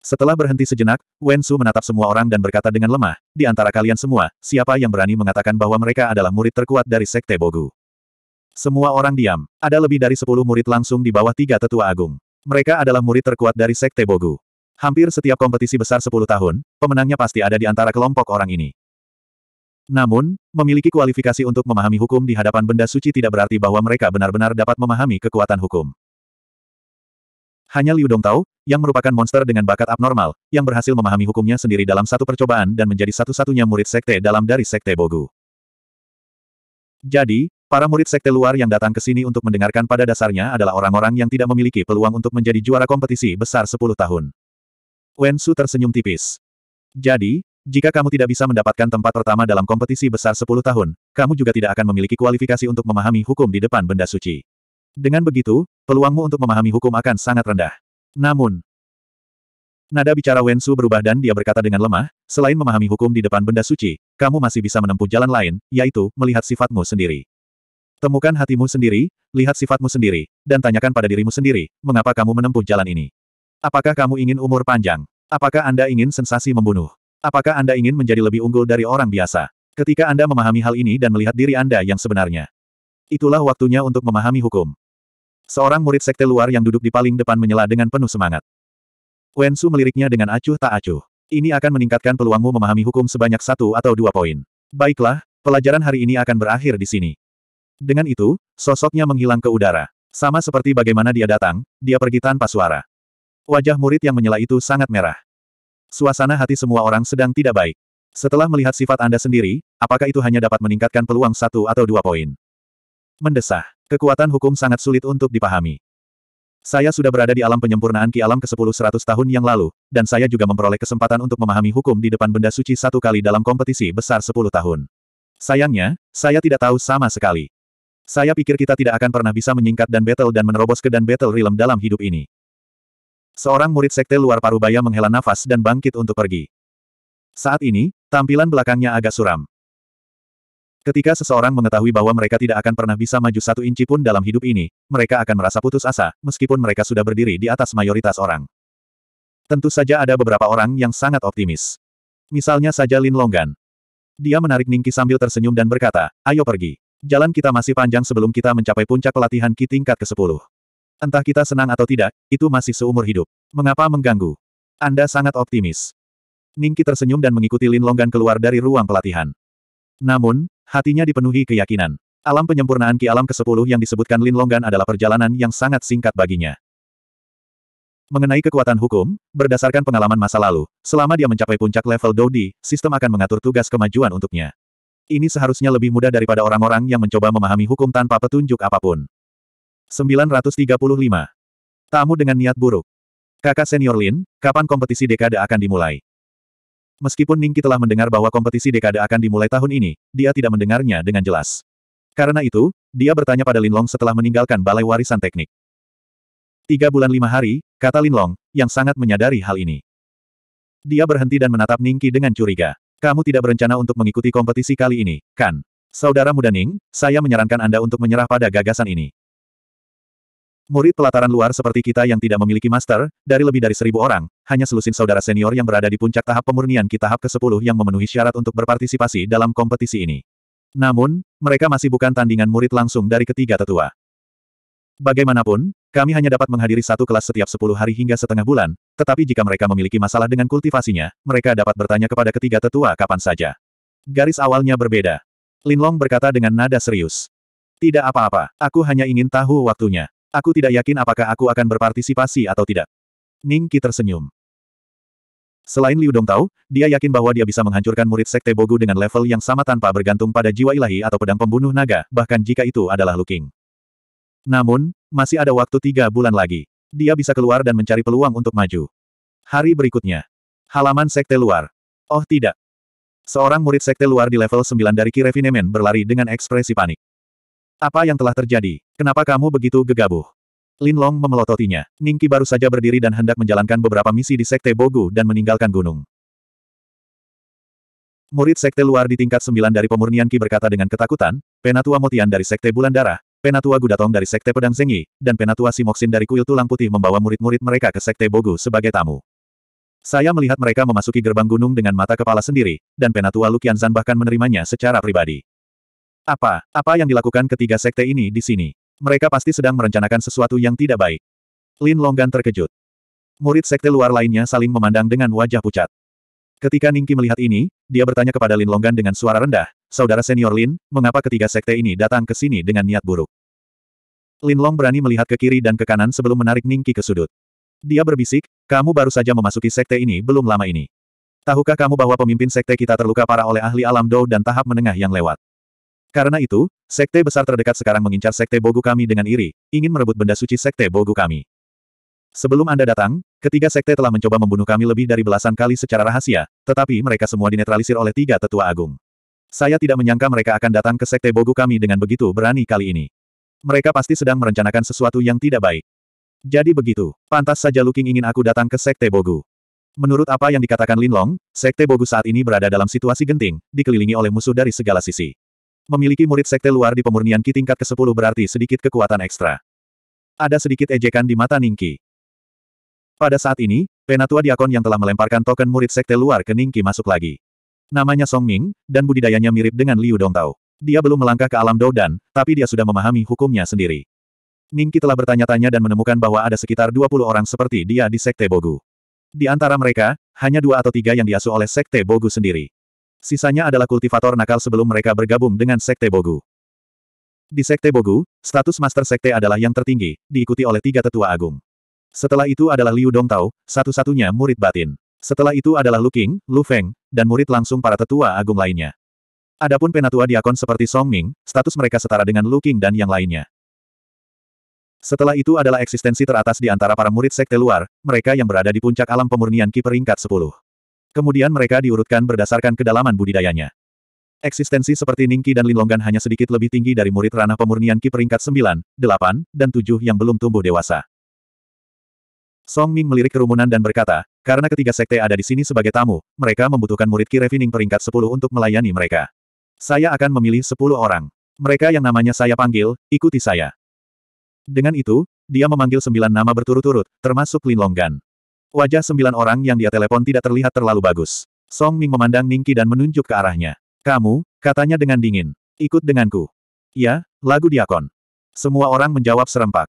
Setelah berhenti sejenak, Wen Su menatap semua orang dan berkata dengan lemah, di antara kalian semua, siapa yang berani mengatakan bahwa mereka adalah murid terkuat dari Sekte Bogu? Semua orang diam. Ada lebih dari sepuluh murid langsung di bawah tiga tetua agung. Mereka adalah murid terkuat dari Sekte Bogu. Hampir setiap kompetisi besar sepuluh tahun, pemenangnya pasti ada di antara kelompok orang ini. Namun, memiliki kualifikasi untuk memahami hukum di hadapan benda suci tidak berarti bahwa mereka benar-benar dapat memahami kekuatan hukum. Hanya Liu Dong tahu, yang merupakan monster dengan bakat abnormal, yang berhasil memahami hukumnya sendiri dalam satu percobaan dan menjadi satu-satunya murid sekte dalam dari sekte Bogu. Jadi, para murid sekte luar yang datang ke sini untuk mendengarkan pada dasarnya adalah orang-orang yang tidak memiliki peluang untuk menjadi juara kompetisi besar 10 tahun. Wen Su tersenyum tipis. Jadi, jika kamu tidak bisa mendapatkan tempat pertama dalam kompetisi besar 10 tahun, kamu juga tidak akan memiliki kualifikasi untuk memahami hukum di depan benda suci. Dengan begitu, peluangmu untuk memahami hukum akan sangat rendah. Namun, nada bicara Wensu berubah dan dia berkata dengan lemah, selain memahami hukum di depan benda suci, kamu masih bisa menempuh jalan lain, yaitu melihat sifatmu sendiri. Temukan hatimu sendiri, lihat sifatmu sendiri, dan tanyakan pada dirimu sendiri, mengapa kamu menempuh jalan ini? Apakah kamu ingin umur panjang? Apakah Anda ingin sensasi membunuh? Apakah Anda ingin menjadi lebih unggul dari orang biasa? Ketika Anda memahami hal ini dan melihat diri Anda yang sebenarnya, Itulah waktunya untuk memahami hukum. Seorang murid sekte luar yang duduk di paling depan menyela dengan penuh semangat. Wensu meliriknya dengan acuh tak acuh. Ini akan meningkatkan peluangmu memahami hukum sebanyak satu atau dua poin. Baiklah, pelajaran hari ini akan berakhir di sini. Dengan itu, sosoknya menghilang ke udara. Sama seperti bagaimana dia datang, dia pergi tanpa suara. Wajah murid yang menyela itu sangat merah. Suasana hati semua orang sedang tidak baik. Setelah melihat sifat Anda sendiri, apakah itu hanya dapat meningkatkan peluang satu atau dua poin? Mendesah. Kekuatan hukum sangat sulit untuk dipahami. Saya sudah berada di alam penyempurnaan Ki Alam ke-10 100 tahun yang lalu, dan saya juga memperoleh kesempatan untuk memahami hukum di depan benda suci satu kali dalam kompetisi besar 10 tahun. Sayangnya, saya tidak tahu sama sekali. Saya pikir kita tidak akan pernah bisa menyingkat dan battle dan menerobos ke dan battle realm dalam hidup ini. Seorang murid sekte luar Parubaya menghela nafas dan bangkit untuk pergi. Saat ini, tampilan belakangnya agak suram. Ketika seseorang mengetahui bahwa mereka tidak akan pernah bisa maju satu inci pun dalam hidup ini, mereka akan merasa putus asa, meskipun mereka sudah berdiri di atas mayoritas orang. Tentu saja ada beberapa orang yang sangat optimis. Misalnya saja Lin Longgan. Dia menarik Ningki sambil tersenyum dan berkata, ayo pergi. Jalan kita masih panjang sebelum kita mencapai puncak pelatihan Ki tingkat ke-10. Entah kita senang atau tidak, itu masih seumur hidup. Mengapa mengganggu? Anda sangat optimis. Ningki tersenyum dan mengikuti Lin Longgan keluar dari ruang pelatihan. Namun, hatinya dipenuhi keyakinan. Alam penyempurnaan Ki Alam ke-10 yang disebutkan Lin Longgan adalah perjalanan yang sangat singkat baginya. Mengenai kekuatan hukum, berdasarkan pengalaman masa lalu, selama dia mencapai puncak level Dodi, sistem akan mengatur tugas kemajuan untuknya. Ini seharusnya lebih mudah daripada orang-orang yang mencoba memahami hukum tanpa petunjuk apapun. 935. Tamu dengan niat buruk. Kakak senior Lin, kapan kompetisi dekade akan dimulai? Meskipun Ningki telah mendengar bahwa kompetisi dekade akan dimulai tahun ini, dia tidak mendengarnya dengan jelas. Karena itu, dia bertanya pada Linlong setelah meninggalkan Balai Warisan Teknik. Tiga bulan lima hari, kata Linlong, yang sangat menyadari hal ini. Dia berhenti dan menatap Ningki dengan curiga. Kamu tidak berencana untuk mengikuti kompetisi kali ini, kan? Saudara muda Ning, saya menyarankan Anda untuk menyerah pada gagasan ini. Murid pelataran luar seperti kita yang tidak memiliki master, dari lebih dari seribu orang, hanya selusin saudara senior yang berada di puncak tahap pemurnian ki tahap ke-10 yang memenuhi syarat untuk berpartisipasi dalam kompetisi ini. Namun, mereka masih bukan tandingan murid langsung dari ketiga tetua. Bagaimanapun, kami hanya dapat menghadiri satu kelas setiap sepuluh hari hingga setengah bulan, tetapi jika mereka memiliki masalah dengan kultivasinya, mereka dapat bertanya kepada ketiga tetua kapan saja. Garis awalnya berbeda. Linlong berkata dengan nada serius. Tidak apa-apa, aku hanya ingin tahu waktunya. Aku tidak yakin apakah aku akan berpartisipasi atau tidak. Ning Qi tersenyum. Selain Liu Dong tahu, dia yakin bahwa dia bisa menghancurkan murid Sekte Bogu dengan level yang sama tanpa bergantung pada jiwa ilahi atau pedang pembunuh naga, bahkan jika itu adalah looking. Namun, masih ada waktu tiga bulan lagi. Dia bisa keluar dan mencari peluang untuk maju. Hari berikutnya. Halaman Sekte Luar. Oh tidak. Seorang murid Sekte Luar di level 9 dari Kirevinemen berlari dengan ekspresi panik. Apa yang telah terjadi? Kenapa kamu begitu gegabah? Lin Long memelototinya. Ningki baru saja berdiri dan hendak menjalankan beberapa misi di Sekte Bogu dan meninggalkan gunung. Murid Sekte luar di tingkat 9 dari pemurnian Ki berkata dengan ketakutan, Penatua Motian dari Sekte Bulan Darah, Penatua Gudatong dari Sekte Pedang Zengi, dan Penatua Simoksin dari Kuil Tulang Putih membawa murid-murid mereka ke Sekte Bogu sebagai tamu. Saya melihat mereka memasuki gerbang gunung dengan mata kepala sendiri, dan Penatua Lukian Zan bahkan menerimanya secara pribadi. Apa, apa yang dilakukan ketiga sekte ini di sini? Mereka pasti sedang merencanakan sesuatu yang tidak baik. Lin Longgan terkejut. Murid sekte luar lainnya saling memandang dengan wajah pucat. Ketika Ningki melihat ini, dia bertanya kepada Lin Longgan dengan suara rendah, Saudara senior Lin, mengapa ketiga sekte ini datang ke sini dengan niat buruk? Lin Long berani melihat ke kiri dan ke kanan sebelum menarik Ningki ke sudut. Dia berbisik, kamu baru saja memasuki sekte ini belum lama ini. Tahukah kamu bahwa pemimpin sekte kita terluka parah oleh ahli alam Dou dan tahap menengah yang lewat? Karena itu, sekte besar terdekat sekarang mengincar sekte Bogu kami dengan iri, ingin merebut benda suci sekte Bogu kami. Sebelum Anda datang, ketiga sekte telah mencoba membunuh kami lebih dari belasan kali secara rahasia, tetapi mereka semua dinetralisir oleh tiga tetua agung. Saya tidak menyangka mereka akan datang ke sekte Bogu kami dengan begitu berani kali ini. Mereka pasti sedang merencanakan sesuatu yang tidak baik. Jadi begitu, pantas saja Luking ingin aku datang ke sekte Bogu. Menurut apa yang dikatakan Linlong, sekte Bogu saat ini berada dalam situasi genting, dikelilingi oleh musuh dari segala sisi. Memiliki murid sekte luar di pemurnian Ki tingkat ke-10 berarti sedikit kekuatan ekstra. Ada sedikit ejekan di mata Ningki. Pada saat ini, Penatua Diakon yang telah melemparkan token murid sekte luar ke Ningki masuk lagi. Namanya Song Ming, dan budidayanya mirip dengan Liu Dongtao. Dia belum melangkah ke alam Doudan, tapi dia sudah memahami hukumnya sendiri. Ningki telah bertanya-tanya dan menemukan bahwa ada sekitar 20 orang seperti dia di Sekte Bogu. Di antara mereka, hanya dua atau tiga yang diasuh oleh Sekte Bogu sendiri. Sisanya adalah kultivator nakal sebelum mereka bergabung dengan Sekte Bogu. Di Sekte Bogu, status Master Sekte adalah yang tertinggi, diikuti oleh tiga tetua agung. Setelah itu adalah Liu Dongtao, satu-satunya murid batin. Setelah itu adalah Lu King, Lu Feng, dan murid langsung para tetua agung lainnya. Adapun penatua diakon seperti Song Ming, status mereka setara dengan Lu King dan yang lainnya. Setelah itu adalah eksistensi teratas di antara para murid sekte luar, mereka yang berada di puncak alam pemurnian Ki peringkat 10. Kemudian mereka diurutkan berdasarkan kedalaman budidayanya. Eksistensi seperti Ningki dan Linlonggan hanya sedikit lebih tinggi dari murid ranah pemurnian Ki peringkat 9, 8, dan 7 yang belum tumbuh dewasa. Song Ming melirik kerumunan dan berkata, karena ketiga sekte ada di sini sebagai tamu, mereka membutuhkan murid Ki Revining peringkat 10 untuk melayani mereka. Saya akan memilih 10 orang. Mereka yang namanya saya panggil, ikuti saya. Dengan itu, dia memanggil sembilan nama berturut-turut, termasuk Linlonggan. Wajah sembilan orang yang dia telepon tidak terlihat terlalu bagus. Song Ming memandang Ningki dan menunjuk ke arahnya. Kamu, katanya dengan dingin. Ikut denganku. Ya, lagu diakon. Semua orang menjawab serempak.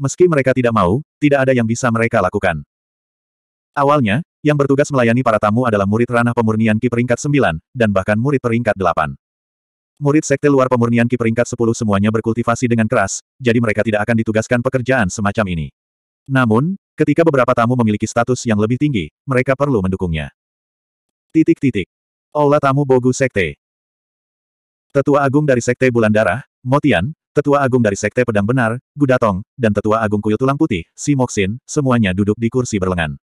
Meski mereka tidak mau, tidak ada yang bisa mereka lakukan. Awalnya, yang bertugas melayani para tamu adalah murid ranah pemurnian Ki peringkat 9, dan bahkan murid peringkat 8. Murid sekte luar pemurnian Ki peringkat 10 semuanya berkultivasi dengan keras, jadi mereka tidak akan ditugaskan pekerjaan semacam ini. Namun, Ketika beberapa tamu memiliki status yang lebih tinggi, mereka perlu mendukungnya. Titik-titik. Olah tamu Bogu Sekte. Tetua Agung dari Sekte Bulan Darah, Motian, Tetua Agung dari Sekte Pedang Benar, Gudatong, dan Tetua Agung Kuyul Tulang Putih, Simoksin, semuanya duduk di kursi berlengan.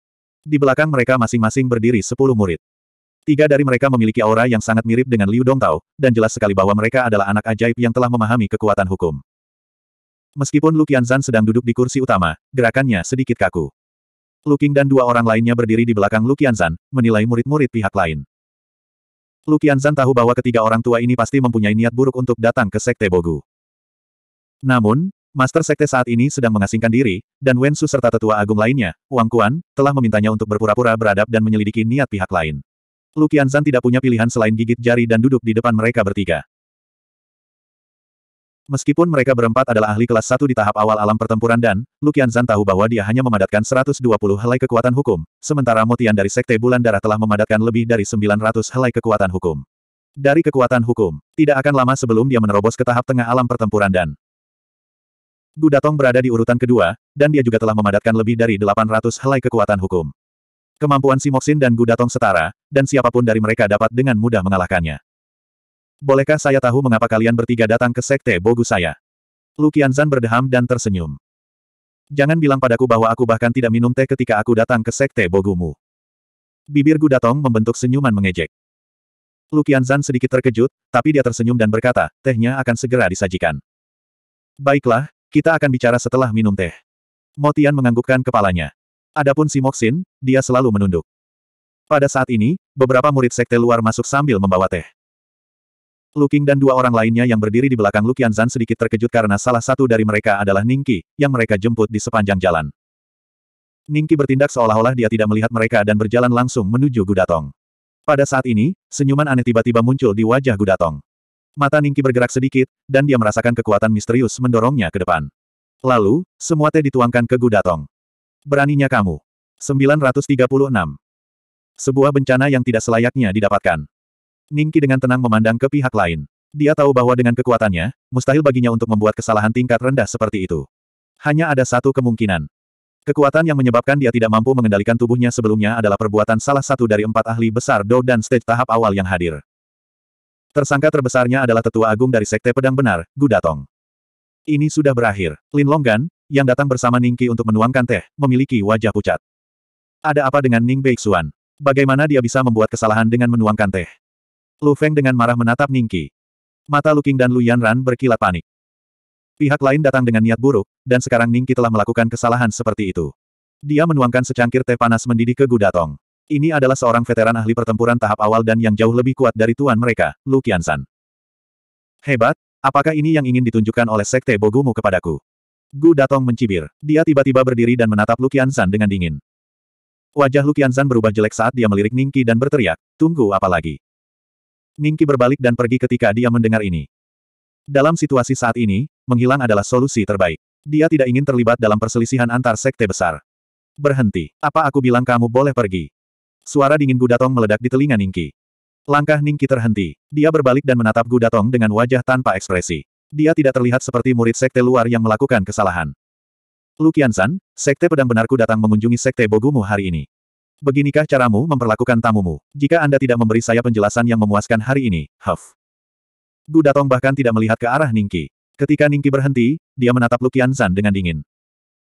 Di belakang mereka masing-masing berdiri sepuluh murid. Tiga dari mereka memiliki aura yang sangat mirip dengan Liu Dongtao, dan jelas sekali bahwa mereka adalah anak ajaib yang telah memahami kekuatan hukum. Meskipun Lu Qianzan sedang duduk di kursi utama, gerakannya sedikit kaku. Lu Qing dan dua orang lainnya berdiri di belakang Lu Qianzan, menilai murid-murid pihak lain. Lu Qianzan tahu bahwa ketiga orang tua ini pasti mempunyai niat buruk untuk datang ke Sekte Bogu. Namun, Master Sekte saat ini sedang mengasingkan diri, dan Wensu serta tetua agung lainnya, Wang Kuan, telah memintanya untuk berpura-pura beradab dan menyelidiki niat pihak lain. Lu Qianzan tidak punya pilihan selain gigit jari dan duduk di depan mereka bertiga. Meskipun mereka berempat adalah ahli kelas satu di tahap awal alam pertempuran dan, Lu tahu bahwa dia hanya memadatkan 120 helai kekuatan hukum, sementara Motian dari Sekte Bulan Darah telah memadatkan lebih dari 900 helai kekuatan hukum. Dari kekuatan hukum, tidak akan lama sebelum dia menerobos ke tahap tengah alam pertempuran dan. Gudatong berada di urutan kedua, dan dia juga telah memadatkan lebih dari 800 helai kekuatan hukum. Kemampuan Simoksin dan Gudatong setara, dan siapapun dari mereka dapat dengan mudah mengalahkannya. Bolehkah saya tahu mengapa kalian bertiga datang ke sekte Bogu saya? Lu Qianzan berdeham dan tersenyum. Jangan bilang padaku bahwa aku bahkan tidak minum teh ketika aku datang ke sekte Bogumu. Bibir Gudatong membentuk senyuman mengejek. Lu Qianzan sedikit terkejut, tapi dia tersenyum dan berkata, tehnya akan segera disajikan. Baiklah, kita akan bicara setelah minum teh. Motian menganggukkan kepalanya. Adapun si Moxin, dia selalu menunduk. Pada saat ini, beberapa murid sekte luar masuk sambil membawa teh. Luking dan dua orang lainnya yang berdiri di belakang Lu Qianzan sedikit terkejut karena salah satu dari mereka adalah Ningki, yang mereka jemput di sepanjang jalan. Ningki bertindak seolah-olah dia tidak melihat mereka dan berjalan langsung menuju Gudatong. Pada saat ini, senyuman aneh tiba-tiba muncul di wajah Gudatong. Mata Ningki bergerak sedikit, dan dia merasakan kekuatan misterius mendorongnya ke depan. Lalu, semua teh dituangkan ke Gudatong. Beraninya kamu. 936. Sebuah bencana yang tidak selayaknya didapatkan. Ningki dengan tenang memandang ke pihak lain. Dia tahu bahwa dengan kekuatannya, mustahil baginya untuk membuat kesalahan tingkat rendah seperti itu. Hanya ada satu kemungkinan. Kekuatan yang menyebabkan dia tidak mampu mengendalikan tubuhnya sebelumnya adalah perbuatan salah satu dari empat ahli besar Do dan stage tahap awal yang hadir. Tersangka terbesarnya adalah tetua agung dari Sekte Pedang Benar, Gudatong. Ini sudah berakhir. Lin Longgan, yang datang bersama Ningki untuk menuangkan teh, memiliki wajah pucat. Ada apa dengan Ning Beixuan? Bagaimana dia bisa membuat kesalahan dengan menuangkan teh? Lu Feng dengan marah menatap Ningki. Mata Lu King dan Lu Yanran berkilat panik. Pihak lain datang dengan niat buruk, dan sekarang Ningki telah melakukan kesalahan seperti itu. Dia menuangkan secangkir teh panas mendidih ke Gudatong. Ini adalah seorang veteran ahli pertempuran tahap awal dan yang jauh lebih kuat dari tuan mereka, Lu Qiansan. Hebat, apakah ini yang ingin ditunjukkan oleh sekte Bogumu kepadaku? Gu Datong mencibir. Dia tiba-tiba berdiri dan menatap Lu Qiansan dengan dingin. Wajah Lu Qiansan berubah jelek saat dia melirik Ningki dan berteriak, tunggu apa lagi? Ningki berbalik dan pergi ketika dia mendengar ini. Dalam situasi saat ini, menghilang adalah solusi terbaik. Dia tidak ingin terlibat dalam perselisihan antar sekte besar. Berhenti. Apa aku bilang kamu boleh pergi? Suara dingin Gudatong meledak di telinga Ningki. Langkah Ningki terhenti. Dia berbalik dan menatap Gudatong dengan wajah tanpa ekspresi. Dia tidak terlihat seperti murid sekte luar yang melakukan kesalahan. San, sekte pedang benarku datang mengunjungi sekte Bogumu hari ini. Beginikah caramu memperlakukan tamumu? Jika Anda tidak memberi saya penjelasan yang memuaskan hari ini, Huff. Gu Datong bahkan tidak melihat ke arah Ningki. Ketika Ningki berhenti, dia menatap Lukian Zan dengan dingin.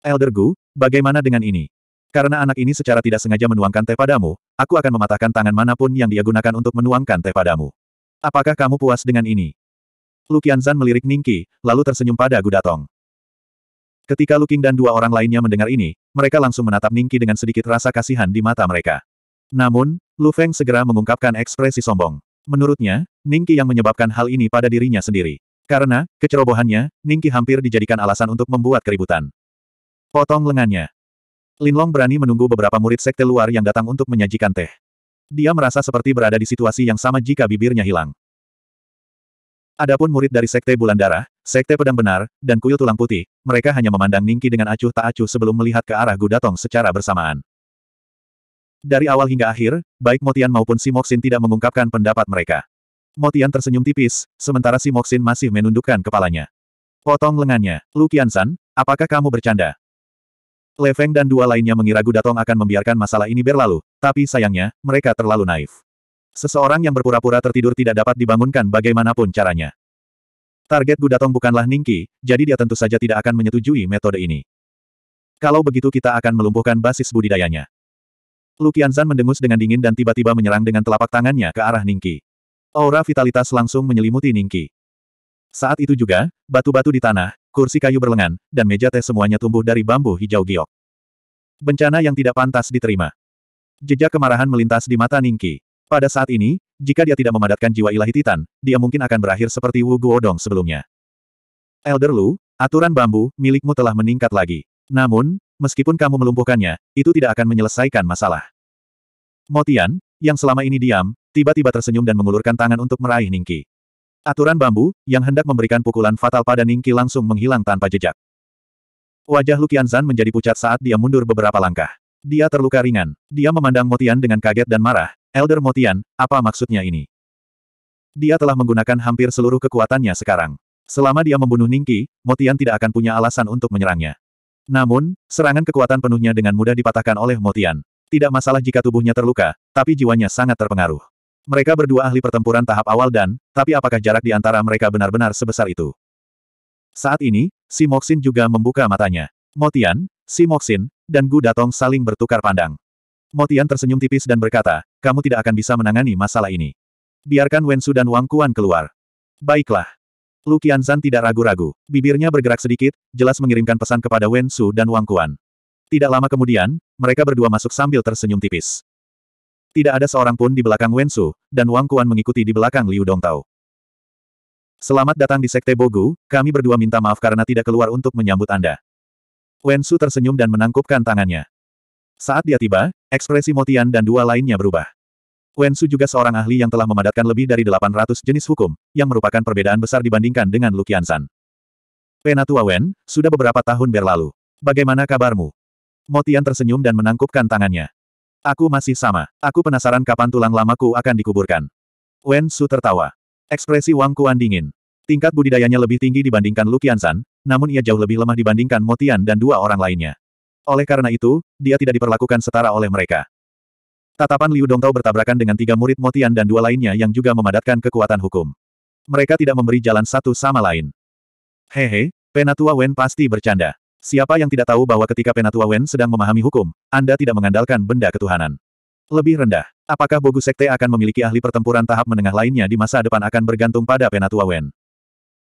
Elder Gu, bagaimana dengan ini? Karena anak ini secara tidak sengaja menuangkan teh padamu, aku akan mematahkan tangan manapun yang dia gunakan untuk menuangkan teh padamu. Apakah kamu puas dengan ini? Lukian Zan melirik Ningki, lalu tersenyum pada Gu Datong. Ketika Luking dan dua orang lainnya mendengar ini, mereka langsung menatap Ningki dengan sedikit rasa kasihan di mata mereka. Namun, Lu Feng segera mengungkapkan ekspresi sombong. Menurutnya, Ningki yang menyebabkan hal ini pada dirinya sendiri. Karena, kecerobohannya, Ningki hampir dijadikan alasan untuk membuat keributan. Potong lengannya. Linlong berani menunggu beberapa murid sekte luar yang datang untuk menyajikan teh. Dia merasa seperti berada di situasi yang sama jika bibirnya hilang. Adapun murid dari Sekte Bulan Darah, Sekte Pedang Benar, dan Kuil Tulang Putih, mereka hanya memandang Ningki dengan acuh tak acuh sebelum melihat ke arah Gudatong secara bersamaan. Dari awal hingga akhir, baik Motian maupun Simoksin tidak mengungkapkan pendapat mereka. Motian tersenyum tipis, sementara Simoksin masih menundukkan kepalanya. Potong lengannya, Lu San, apakah kamu bercanda? Lefeng dan dua lainnya mengira Gudatong akan membiarkan masalah ini berlalu, tapi sayangnya, mereka terlalu naif. Seseorang yang berpura-pura tertidur tidak dapat dibangunkan bagaimanapun caranya. Target Gudatong bukanlah Ningki, jadi dia tentu saja tidak akan menyetujui metode ini. Kalau begitu kita akan melumpuhkan basis budidayanya. Lukianzan mendengus dengan dingin dan tiba-tiba menyerang dengan telapak tangannya ke arah Ningki. Aura vitalitas langsung menyelimuti Ningki. Saat itu juga, batu-batu di tanah, kursi kayu berlengan, dan meja teh semuanya tumbuh dari bambu hijau giok. Bencana yang tidak pantas diterima. Jejak kemarahan melintas di mata Ningki. Pada saat ini, jika dia tidak memadatkan jiwa ilahi Titan, dia mungkin akan berakhir seperti Wu Guodong sebelumnya. Elder Lu, aturan bambu milikmu telah meningkat lagi. Namun, meskipun kamu melumpuhkannya, itu tidak akan menyelesaikan masalah. Motian, yang selama ini diam, tiba-tiba tersenyum dan mengulurkan tangan untuk meraih Ningki. Aturan bambu, yang hendak memberikan pukulan fatal pada Ningki langsung menghilang tanpa jejak. Wajah Qianzan menjadi pucat saat dia mundur beberapa langkah. Dia terluka ringan. Dia memandang Motian dengan kaget dan marah, Elder Motian, apa maksudnya ini? Dia telah menggunakan hampir seluruh kekuatannya sekarang. Selama dia membunuh Ningki, Motian tidak akan punya alasan untuk menyerangnya. Namun, serangan kekuatan penuhnya dengan mudah dipatahkan oleh Motian. Tidak masalah jika tubuhnya terluka, tapi jiwanya sangat terpengaruh. Mereka berdua ahli pertempuran tahap awal dan, tapi apakah jarak di antara mereka benar-benar sebesar itu? Saat ini, Si Moxin juga membuka matanya. Motian, Si Moxin, dan Gu Datong saling bertukar pandang. Motian tersenyum tipis dan berkata, kamu tidak akan bisa menangani masalah ini. Biarkan Wensu dan Wang Kuan keluar. Baiklah. Lu Qianzan tidak ragu-ragu. Bibirnya bergerak sedikit, jelas mengirimkan pesan kepada Wensu dan Wang Kuan. Tidak lama kemudian, mereka berdua masuk sambil tersenyum tipis. Tidak ada seorang pun di belakang Wensu, dan Wang Kuan mengikuti di belakang Liu Dongtao. Selamat datang di Sekte Bogu, kami berdua minta maaf karena tidak keluar untuk menyambut Anda. Wensu tersenyum dan menangkupkan tangannya. Saat dia tiba, ekspresi Motian dan dua lainnya berubah. Wen Su juga seorang ahli yang telah memadatkan lebih dari 800 jenis hukum, yang merupakan perbedaan besar dibandingkan dengan Lukiansan. Penatua Wen, sudah beberapa tahun berlalu. Bagaimana kabarmu? Motian tersenyum dan menangkupkan tangannya. Aku masih sama. Aku penasaran kapan tulang lamaku akan dikuburkan. Wen Su tertawa. Ekspresi Wang Kuan dingin. Tingkat budidayanya lebih tinggi dibandingkan Lukiansan, namun ia jauh lebih lemah dibandingkan Motian dan dua orang lainnya. Oleh karena itu, dia tidak diperlakukan setara oleh mereka. Tatapan Liu Dongtao bertabrakan dengan tiga murid Motian dan dua lainnya yang juga memadatkan kekuatan hukum. Mereka tidak memberi jalan satu sama lain. Hehe, Penatua Wen pasti bercanda. Siapa yang tidak tahu bahwa ketika Penatua Wen sedang memahami hukum, Anda tidak mengandalkan benda ketuhanan. Lebih rendah, apakah Bogu Sekte akan memiliki ahli pertempuran tahap menengah lainnya di masa depan akan bergantung pada Penatua Wen?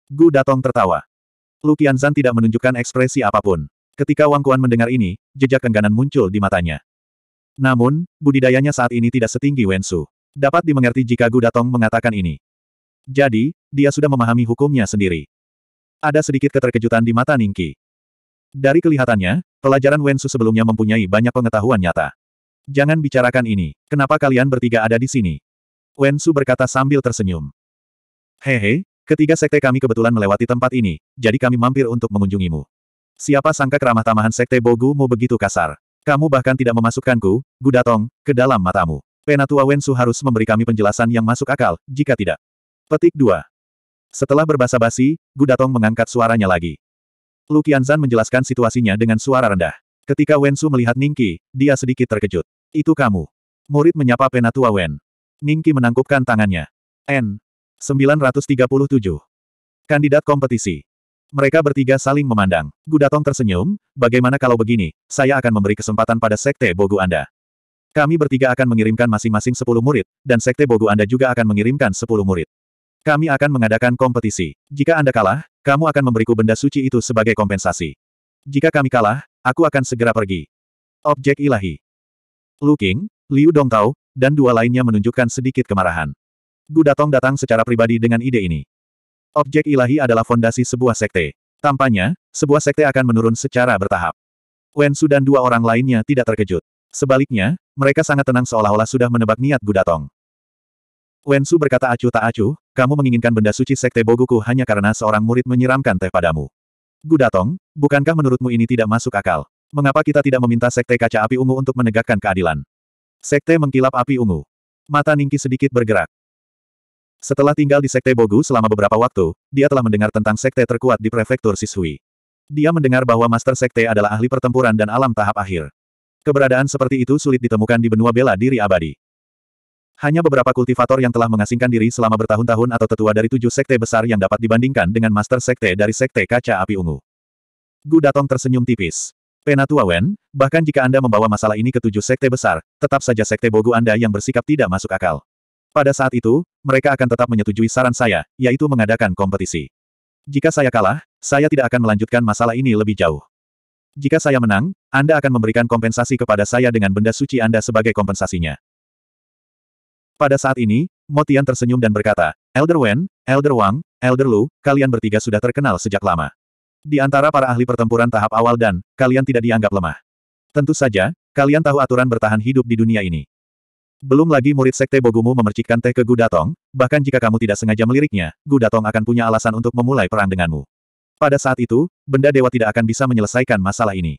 Gu Datong tertawa. Lukian Qianzan tidak menunjukkan ekspresi apapun. Ketika Wang Kuan mendengar ini, jejak kengganan muncul di matanya. Namun, budidayanya saat ini tidak setinggi Wen Su. Dapat dimengerti jika Gu Datong mengatakan ini. Jadi, dia sudah memahami hukumnya sendiri. Ada sedikit keterkejutan di mata Ningki. Dari kelihatannya, pelajaran Wen Su sebelumnya mempunyai banyak pengetahuan nyata. Jangan bicarakan ini, kenapa kalian bertiga ada di sini? Wen Su berkata sambil tersenyum. Hehe, ketiga sekte kami kebetulan melewati tempat ini, jadi kami mampir untuk mengunjungimu. Siapa sangka keramah tamahan sekte Bogumu begitu kasar. Kamu bahkan tidak memasukkanku, Gudatong, ke dalam matamu. Penatua Wensu harus memberi kami penjelasan yang masuk akal, jika tidak. Petik 2. Setelah berbahasa basi, Gudatong mengangkat suaranya lagi. Lu Qianzan menjelaskan situasinya dengan suara rendah. Ketika Wensu melihat Ningki, dia sedikit terkejut. Itu kamu. Murid menyapa Penatua Wen. Ningki menangkupkan tangannya. N. 937. Kandidat kompetisi. Mereka bertiga saling memandang. Gudatong tersenyum, bagaimana kalau begini, saya akan memberi kesempatan pada Sekte Bogu Anda. Kami bertiga akan mengirimkan masing-masing 10 murid, dan Sekte Bogu Anda juga akan mengirimkan sepuluh murid. Kami akan mengadakan kompetisi. Jika Anda kalah, kamu akan memberiku benda suci itu sebagai kompensasi. Jika kami kalah, aku akan segera pergi. Objek ilahi. Lu King, Liu Dongtao, dan dua lainnya menunjukkan sedikit kemarahan. Gudatong datang secara pribadi dengan ide ini. Objek ilahi adalah fondasi sebuah sekte. Tampaknya, sebuah sekte akan menurun secara bertahap. Wen Su dan dua orang lainnya tidak terkejut. Sebaliknya, mereka sangat tenang seolah-olah sudah menebak niat Wen Su berkata acuh tak acuh, kamu menginginkan benda suci sekte Boguku hanya karena seorang murid menyiramkan teh padamu. Tong, bukankah menurutmu ini tidak masuk akal? Mengapa kita tidak meminta sekte kaca api ungu untuk menegakkan keadilan? Sekte mengkilap api ungu. Mata Ningki sedikit bergerak. Setelah tinggal di Sekte Bogu selama beberapa waktu, dia telah mendengar tentang Sekte terkuat di Prefektur Sisui. Dia mendengar bahwa Master Sekte adalah ahli pertempuran dan alam tahap akhir. Keberadaan seperti itu sulit ditemukan di benua bela diri abadi. Hanya beberapa kultivator yang telah mengasingkan diri selama bertahun-tahun atau tetua dari tujuh sekte besar yang dapat dibandingkan dengan master sekte dari sekte kaca api ungu. Gu Datong tersenyum tipis. Penatua Wen, bahkan jika Anda membawa masalah ini ke tujuh sekte besar, tetap saja sekte bogu Anda yang bersikap tidak masuk akal. Pada saat itu, mereka akan tetap menyetujui saran saya, yaitu mengadakan kompetisi. Jika saya kalah, saya tidak akan melanjutkan masalah ini lebih jauh. Jika saya menang, Anda akan memberikan kompensasi kepada saya dengan benda suci Anda sebagai kompensasinya. Pada saat ini, Motian tersenyum dan berkata, Elder Wen, Elder Wang, Elder Lu, kalian bertiga sudah terkenal sejak lama. Di antara para ahli pertempuran tahap awal dan, kalian tidak dianggap lemah. Tentu saja, kalian tahu aturan bertahan hidup di dunia ini. Belum lagi murid sekte Bogumu memercikkan teh ke Gudatong, bahkan jika kamu tidak sengaja meliriknya, Gudatong akan punya alasan untuk memulai perang denganmu. Pada saat itu, benda dewa tidak akan bisa menyelesaikan masalah ini.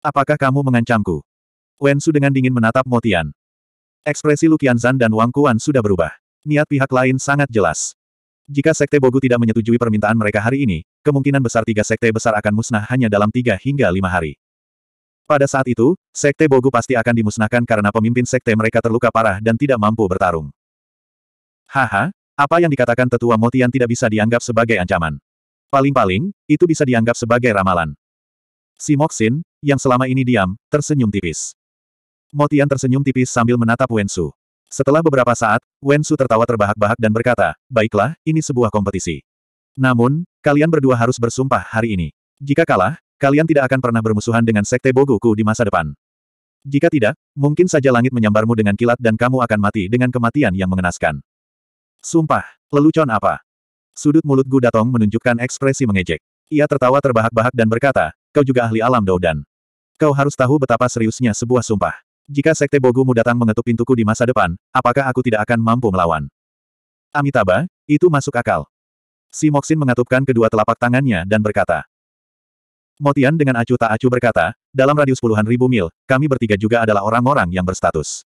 Apakah kamu mengancamku? Wen Su dengan dingin menatap Motian. Ekspresi Lukianzan dan Wang Kuan sudah berubah. Niat pihak lain sangat jelas. Jika sekte Bogu tidak menyetujui permintaan mereka hari ini, kemungkinan besar tiga sekte besar akan musnah hanya dalam tiga hingga lima hari. Pada saat itu, Sekte Bogu pasti akan dimusnahkan karena pemimpin Sekte mereka terluka parah dan tidak mampu bertarung. Haha, apa yang dikatakan Tetua Motian tidak bisa dianggap sebagai ancaman. Paling-paling, itu bisa dianggap sebagai ramalan. Si Moxin, yang selama ini diam, tersenyum tipis. Motian tersenyum tipis sambil menatap Wensu. Setelah beberapa saat, Wensu tertawa terbahak-bahak dan berkata, Baiklah, ini sebuah kompetisi. Namun, kalian berdua harus bersumpah hari ini. Jika kalah, kalian tidak akan pernah bermusuhan dengan Sekte Boguku di masa depan. Jika tidak, mungkin saja langit menyambarmu dengan kilat dan kamu akan mati dengan kematian yang mengenaskan. Sumpah, lelucon apa? Sudut mulut Datong menunjukkan ekspresi mengejek. Ia tertawa terbahak-bahak dan berkata, kau juga ahli alam Doudan. Kau harus tahu betapa seriusnya sebuah sumpah. Jika Sekte Bogumu datang mengetuk pintuku di masa depan, apakah aku tidak akan mampu melawan? Amitabha, itu masuk akal. Si Moxin mengatupkan kedua telapak tangannya dan berkata, Motian dengan acuh tak acuh berkata, dalam radius puluhan ribu mil, kami bertiga juga adalah orang-orang yang berstatus.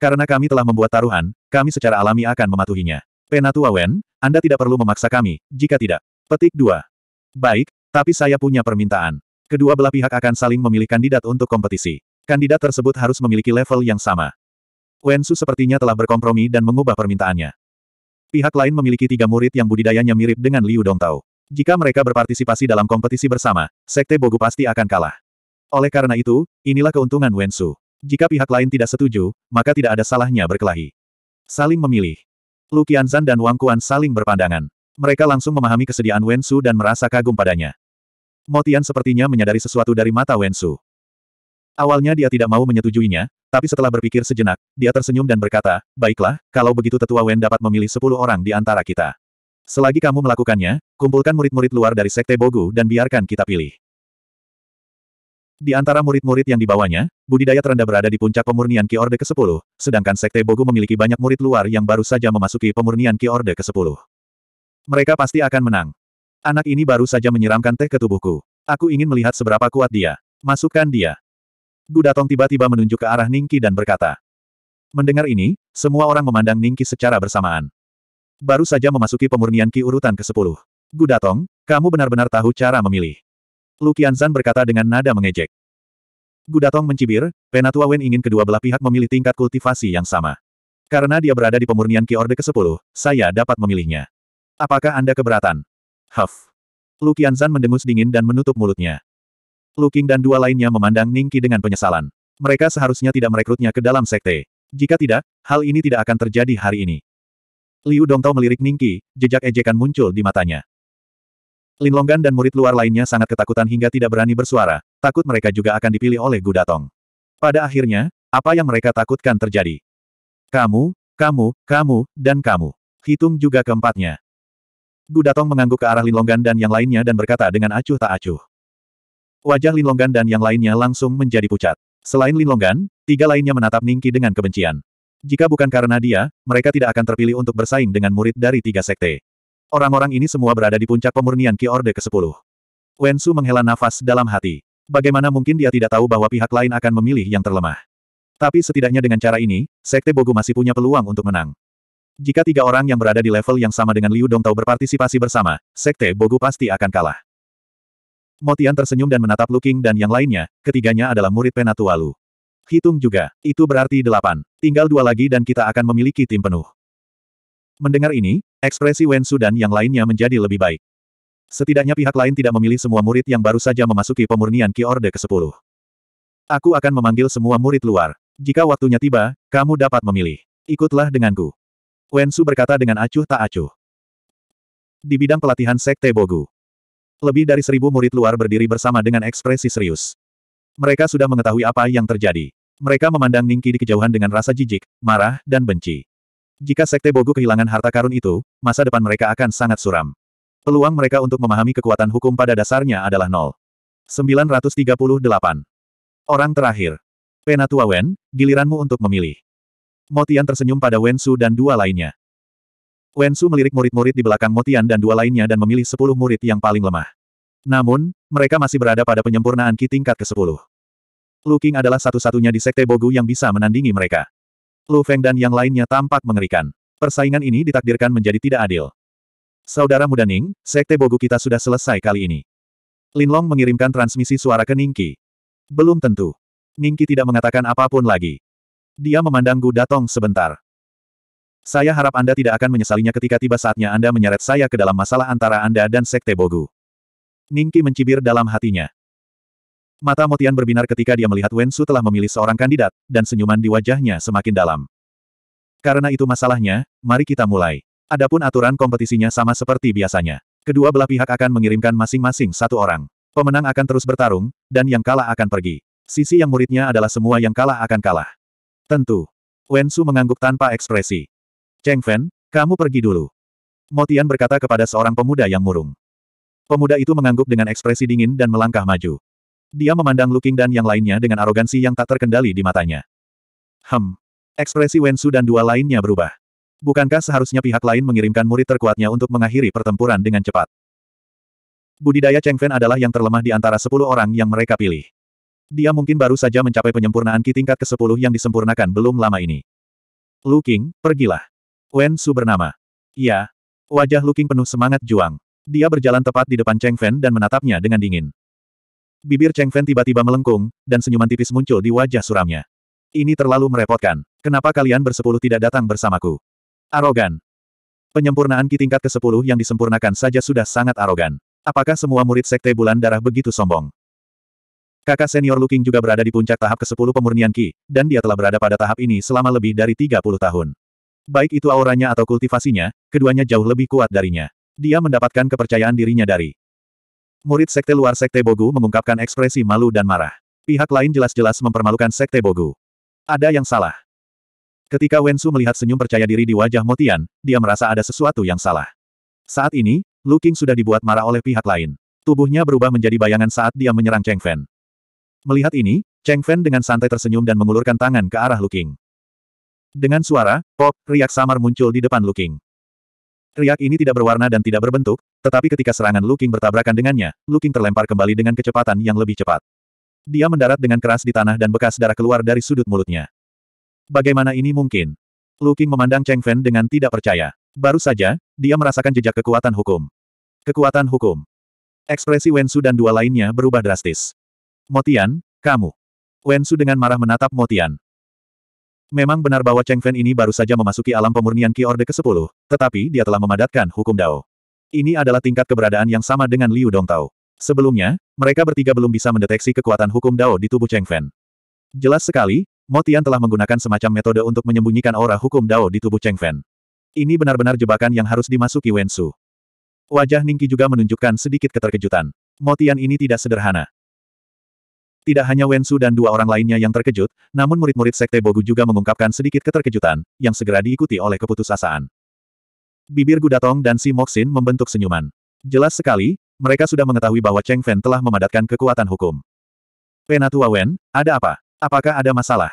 Karena kami telah membuat taruhan, kami secara alami akan mematuhinya. Penatua Wen, Anda tidak perlu memaksa kami, jika tidak. Petik 2. Baik, tapi saya punya permintaan. Kedua belah pihak akan saling memilih kandidat untuk kompetisi. Kandidat tersebut harus memiliki level yang sama. Wen Su sepertinya telah berkompromi dan mengubah permintaannya. Pihak lain memiliki tiga murid yang budidayanya mirip dengan Liu Dongtao. Jika mereka berpartisipasi dalam kompetisi bersama, Sekte Bogu pasti akan kalah. Oleh karena itu, inilah keuntungan Wensu. Jika pihak lain tidak setuju, maka tidak ada salahnya berkelahi. Saling memilih. Lu Qianzan dan Wang Kuan saling berpandangan. Mereka langsung memahami kesediaan Wensu dan merasa kagum padanya. Motian sepertinya menyadari sesuatu dari mata Wensu. Awalnya dia tidak mau menyetujuinya, tapi setelah berpikir sejenak, dia tersenyum dan berkata, Baiklah, kalau begitu tetua Wen dapat memilih sepuluh orang di antara kita. Selagi kamu melakukannya, kumpulkan murid-murid luar dari Sekte Bogu dan biarkan kita pilih. Di antara murid-murid yang dibawanya, budidaya terendah berada di puncak pemurnian Ki Orde ke-10, sedangkan Sekte Bogu memiliki banyak murid luar yang baru saja memasuki pemurnian Ki Orde ke-10. Mereka pasti akan menang. Anak ini baru saja menyiramkan teh ke tubuhku. Aku ingin melihat seberapa kuat dia. Masukkan dia. Datong tiba-tiba menunjuk ke arah Ningki dan berkata. Mendengar ini, semua orang memandang Ningki secara bersamaan. Baru saja memasuki pemurnian Ki urutan ke-10. Gudatong, kamu benar-benar tahu cara memilih. Lu Qianzan berkata dengan nada mengejek. Gudatong mencibir, Penatua Wen ingin kedua belah pihak memilih tingkat kultivasi yang sama. Karena dia berada di pemurnian Ki Orde ke-10, saya dapat memilihnya. Apakah Anda keberatan? Huff. Lu Qianzan mendengus dingin dan menutup mulutnya. Lu Qing dan dua lainnya memandang Ningki dengan penyesalan. Mereka seharusnya tidak merekrutnya ke dalam sekte. Jika tidak, hal ini tidak akan terjadi hari ini. Liu Dongtao melirik Ningqi, jejak ejekan muncul di matanya. Lin Longgan dan murid luar lainnya sangat ketakutan hingga tidak berani bersuara, takut mereka juga akan dipilih oleh Gu Gudatong. Pada akhirnya, apa yang mereka takutkan terjadi? Kamu, kamu, kamu, dan kamu. Hitung juga keempatnya. Gu Gudatong mengangguk ke arah Lin Longgan dan yang lainnya dan berkata dengan acuh tak acuh. Wajah Lin Longgan dan yang lainnya langsung menjadi pucat. Selain Lin Longgan, tiga lainnya menatap Ningqi dengan kebencian. Jika bukan karena dia, mereka tidak akan terpilih untuk bersaing dengan murid dari tiga sekte. Orang-orang ini semua berada di puncak pemurnian Ki Orde ke-10. Wensu menghela nafas dalam hati. Bagaimana mungkin dia tidak tahu bahwa pihak lain akan memilih yang terlemah. Tapi setidaknya dengan cara ini, Sekte Bogu masih punya peluang untuk menang. Jika tiga orang yang berada di level yang sama dengan Liu Dongtao berpartisipasi bersama, Sekte Bogu pasti akan kalah. Motian tersenyum dan menatap Qing dan yang lainnya, ketiganya adalah murid Penatua Hitung juga, itu berarti delapan. Tinggal dua lagi dan kita akan memiliki tim penuh. Mendengar ini, ekspresi Wensu dan yang lainnya menjadi lebih baik. Setidaknya pihak lain tidak memilih semua murid yang baru saja memasuki pemurnian Ki Orde ke-10. Aku akan memanggil semua murid luar. Jika waktunya tiba, kamu dapat memilih. Ikutlah denganku. Wensu berkata dengan acuh tak acuh. Di bidang pelatihan Sekte Bogu. Lebih dari seribu murid luar berdiri bersama dengan ekspresi serius. Mereka sudah mengetahui apa yang terjadi. Mereka memandang Ningki di kejauhan dengan rasa jijik, marah, dan benci. Jika Sekte Bogu kehilangan harta karun itu, masa depan mereka akan sangat suram. Peluang mereka untuk memahami kekuatan hukum pada dasarnya adalah nol. 938. Orang terakhir. Penatua Wen, giliranmu untuk memilih. Motian tersenyum pada Wensu dan dua lainnya. Wensu melirik murid-murid di belakang Motian dan dua lainnya dan memilih sepuluh murid yang paling lemah. Namun, mereka masih berada pada penyempurnaan Ki tingkat ke-10. Lu Qing adalah satu-satunya di Sekte Bogu yang bisa menandingi mereka. Lu Feng dan yang lainnya tampak mengerikan. Persaingan ini ditakdirkan menjadi tidak adil. Saudara muda Ning, Sekte Bogu kita sudah selesai kali ini. Lin Long mengirimkan transmisi suara ke Ningki. Belum tentu. Ningki tidak mengatakan apapun lagi. Dia memandang Gu Datong sebentar. Saya harap Anda tidak akan menyesalinya ketika tiba saatnya Anda menyeret saya ke dalam masalah antara Anda dan Sekte Bogu. Ningki mencibir dalam hatinya. Mata Motian berbinar ketika dia melihat Wensu telah memilih seorang kandidat, dan senyuman di wajahnya semakin dalam. Karena itu masalahnya, mari kita mulai. Adapun aturan kompetisinya sama seperti biasanya. Kedua belah pihak akan mengirimkan masing-masing satu orang. Pemenang akan terus bertarung, dan yang kalah akan pergi. Sisi yang muridnya adalah semua yang kalah akan kalah. Tentu. Wensu mengangguk tanpa ekspresi. Cheng Fen, kamu pergi dulu. Motian berkata kepada seorang pemuda yang murung. Pemuda itu mengangguk dengan ekspresi dingin dan melangkah maju. Dia memandang Luking dan yang lainnya dengan arogansi yang tak terkendali di matanya. Hem. Ekspresi Wensu dan dua lainnya berubah. Bukankah seharusnya pihak lain mengirimkan murid terkuatnya untuk mengakhiri pertempuran dengan cepat? Budidaya Cheng Fen adalah yang terlemah di antara sepuluh orang yang mereka pilih. Dia mungkin baru saja mencapai penyempurnaan Ki tingkat ke-10 yang disempurnakan belum lama ini. Lu King, pergilah. Wen Su bernama. Ya. Wajah Lu King penuh semangat juang. Dia berjalan tepat di depan Cheng Fen dan menatapnya dengan dingin. Bibir Cheng Fen tiba-tiba melengkung, dan senyuman tipis muncul di wajah suramnya. Ini terlalu merepotkan. Kenapa kalian bersepuluh tidak datang bersamaku? Arogan. Penyempurnaan ki tingkat ke-10 yang disempurnakan saja sudah sangat arogan. Apakah semua murid sekte bulan darah begitu sombong? Kakak senior Luking juga berada di puncak tahap ke-10 pemurnian ki, dan dia telah berada pada tahap ini selama lebih dari 30 tahun. Baik itu auranya atau kultivasinya, keduanya jauh lebih kuat darinya. Dia mendapatkan kepercayaan dirinya dari murid sekte luar sekte Bogu mengungkapkan ekspresi malu dan marah. Pihak lain jelas-jelas mempermalukan sekte Bogu. Ada yang salah. Ketika Wensu melihat senyum percaya diri di wajah Motian, dia merasa ada sesuatu yang salah. Saat ini, Lu Qing sudah dibuat marah oleh pihak lain. Tubuhnya berubah menjadi bayangan saat dia menyerang Cheng Fen. Melihat ini, Cheng Fen dengan santai tersenyum dan mengulurkan tangan ke arah Lu Qing. Dengan suara, pop, riak samar muncul di depan Lu Qing. Riak ini tidak berwarna dan tidak berbentuk, tetapi ketika serangan Luking bertabrakan dengannya, Luking terlempar kembali dengan kecepatan yang lebih cepat. Dia mendarat dengan keras di tanah dan bekas darah keluar dari sudut mulutnya. Bagaimana ini mungkin? Luking memandang Cheng Fen dengan tidak percaya. Baru saja, dia merasakan jejak kekuatan hukum. Kekuatan hukum. Ekspresi Wensu dan dua lainnya berubah drastis. Motian, kamu. Wensu dengan marah menatap Motian. Memang benar bahwa Cheng Fen ini baru saja memasuki alam pemurnian Ki Orde ke-10, tetapi dia telah memadatkan hukum Dao. Ini adalah tingkat keberadaan yang sama dengan Liu Dongtao. Sebelumnya, mereka bertiga belum bisa mendeteksi kekuatan hukum Dao di tubuh Cheng Fen. Jelas sekali, Motian telah menggunakan semacam metode untuk menyembunyikan aura hukum Dao di tubuh Cheng Fen. Ini benar-benar jebakan yang harus dimasuki Wen Su. Wajah Ningki juga menunjukkan sedikit keterkejutan. Motian ini tidak sederhana. Tidak hanya Wensu dan dua orang lainnya yang terkejut, namun murid-murid Sekte Bogu juga mengungkapkan sedikit keterkejutan, yang segera diikuti oleh keputusasaan. Bibir Gudatong dan Si Moxin membentuk senyuman. Jelas sekali, mereka sudah mengetahui bahwa Cheng Fen telah memadatkan kekuatan hukum. Penatua Wen, ada apa? Apakah ada masalah?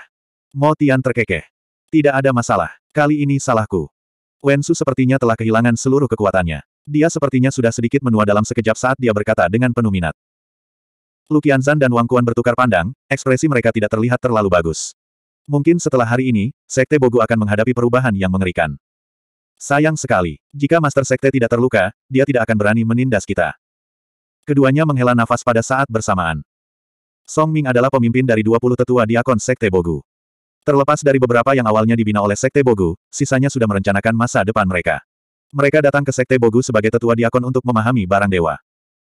Mo Tian terkekeh. Tidak ada masalah. Kali ini salahku. Wensu sepertinya telah kehilangan seluruh kekuatannya. Dia sepertinya sudah sedikit menua dalam sekejap saat dia berkata dengan penuh minat. Lukianzan dan Wang Kuan bertukar pandang, ekspresi mereka tidak terlihat terlalu bagus. Mungkin setelah hari ini, Sekte Bogu akan menghadapi perubahan yang mengerikan. Sayang sekali, jika Master Sekte tidak terluka, dia tidak akan berani menindas kita. Keduanya menghela nafas pada saat bersamaan. Song Ming adalah pemimpin dari 20 tetua diakon Sekte Bogu. Terlepas dari beberapa yang awalnya dibina oleh Sekte Bogu, sisanya sudah merencanakan masa depan mereka. Mereka datang ke Sekte Bogu sebagai tetua diakon untuk memahami barang dewa.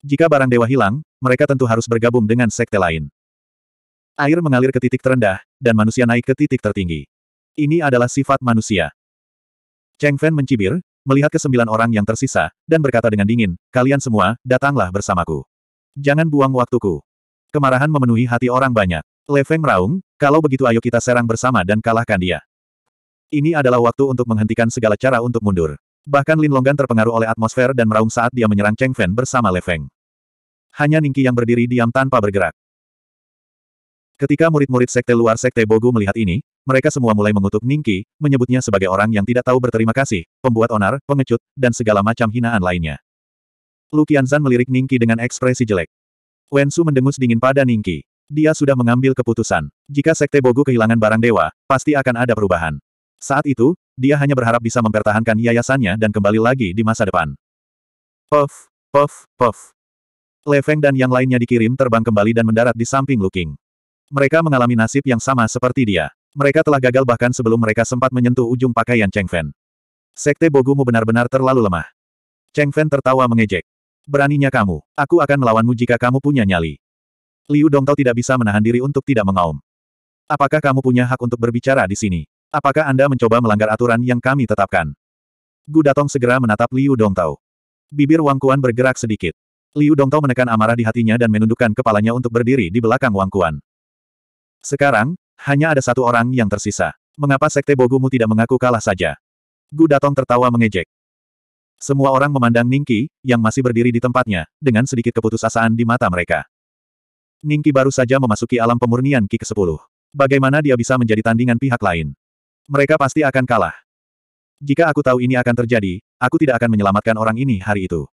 Jika barang dewa hilang, mereka tentu harus bergabung dengan sekte lain. Air mengalir ke titik terendah, dan manusia naik ke titik tertinggi. Ini adalah sifat manusia. Cheng Fen mencibir, melihat ke sembilan orang yang tersisa, dan berkata dengan dingin, kalian semua, datanglah bersamaku. Jangan buang waktuku. Kemarahan memenuhi hati orang banyak. Le Feng meraung, kalau begitu ayo kita serang bersama dan kalahkan dia. Ini adalah waktu untuk menghentikan segala cara untuk mundur. Bahkan Lin Longgan terpengaruh oleh atmosfer dan meraung saat dia menyerang Cheng Fen bersama Le Feng hanya Ningki yang berdiri diam tanpa bergerak. Ketika murid-murid sekte luar sekte Bogu melihat ini, mereka semua mulai mengutuk Ningki, menyebutnya sebagai orang yang tidak tahu berterima kasih, pembuat onar, pengecut, dan segala macam hinaan lainnya. Lu Qianzan melirik Ningki dengan ekspresi jelek. Wensu mendengus dingin pada Ningki. Dia sudah mengambil keputusan. Jika sekte Bogu kehilangan barang dewa, pasti akan ada perubahan. Saat itu, dia hanya berharap bisa mempertahankan yayasannya dan kembali lagi di masa depan. Puff, puff, puff. Le Feng dan yang lainnya dikirim terbang kembali dan mendarat di samping Luking. Mereka mengalami nasib yang sama seperti dia. Mereka telah gagal bahkan sebelum mereka sempat menyentuh ujung pakaian Cheng Fen. Sekte Bogumu benar-benar terlalu lemah. Cheng Fen tertawa mengejek. Beraninya kamu, aku akan melawanmu jika kamu punya nyali. Liu Dongtao tidak bisa menahan diri untuk tidak mengaum. Apakah kamu punya hak untuk berbicara di sini? Apakah Anda mencoba melanggar aturan yang kami tetapkan? Gu Datong segera menatap Liu Dongtao. Bibir Wang Kuan bergerak sedikit. Liu Dongtao menekan amarah di hatinya dan menundukkan kepalanya untuk berdiri di belakang Wang Kuan. Sekarang, hanya ada satu orang yang tersisa. Mengapa Sekte Bogumu tidak mengaku kalah saja? Gu Datong tertawa mengejek. Semua orang memandang Ningki, yang masih berdiri di tempatnya, dengan sedikit keputusasaan di mata mereka. Ningki baru saja memasuki alam pemurnian Ki ke-10. Bagaimana dia bisa menjadi tandingan pihak lain? Mereka pasti akan kalah. Jika aku tahu ini akan terjadi, aku tidak akan menyelamatkan orang ini hari itu.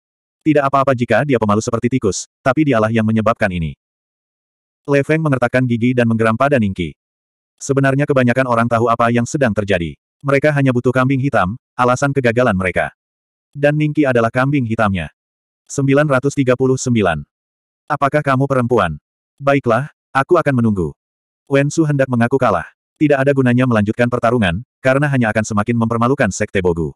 Tidak apa-apa jika dia pemalu seperti tikus, tapi dialah yang menyebabkan ini. Le Feng mengertakkan gigi dan menggeram pada Ningki. Sebenarnya kebanyakan orang tahu apa yang sedang terjadi. Mereka hanya butuh kambing hitam, alasan kegagalan mereka. Dan Ningki adalah kambing hitamnya. 939. Apakah kamu perempuan? Baiklah, aku akan menunggu. Wen Su hendak mengaku kalah. Tidak ada gunanya melanjutkan pertarungan, karena hanya akan semakin mempermalukan Sekte Bogu.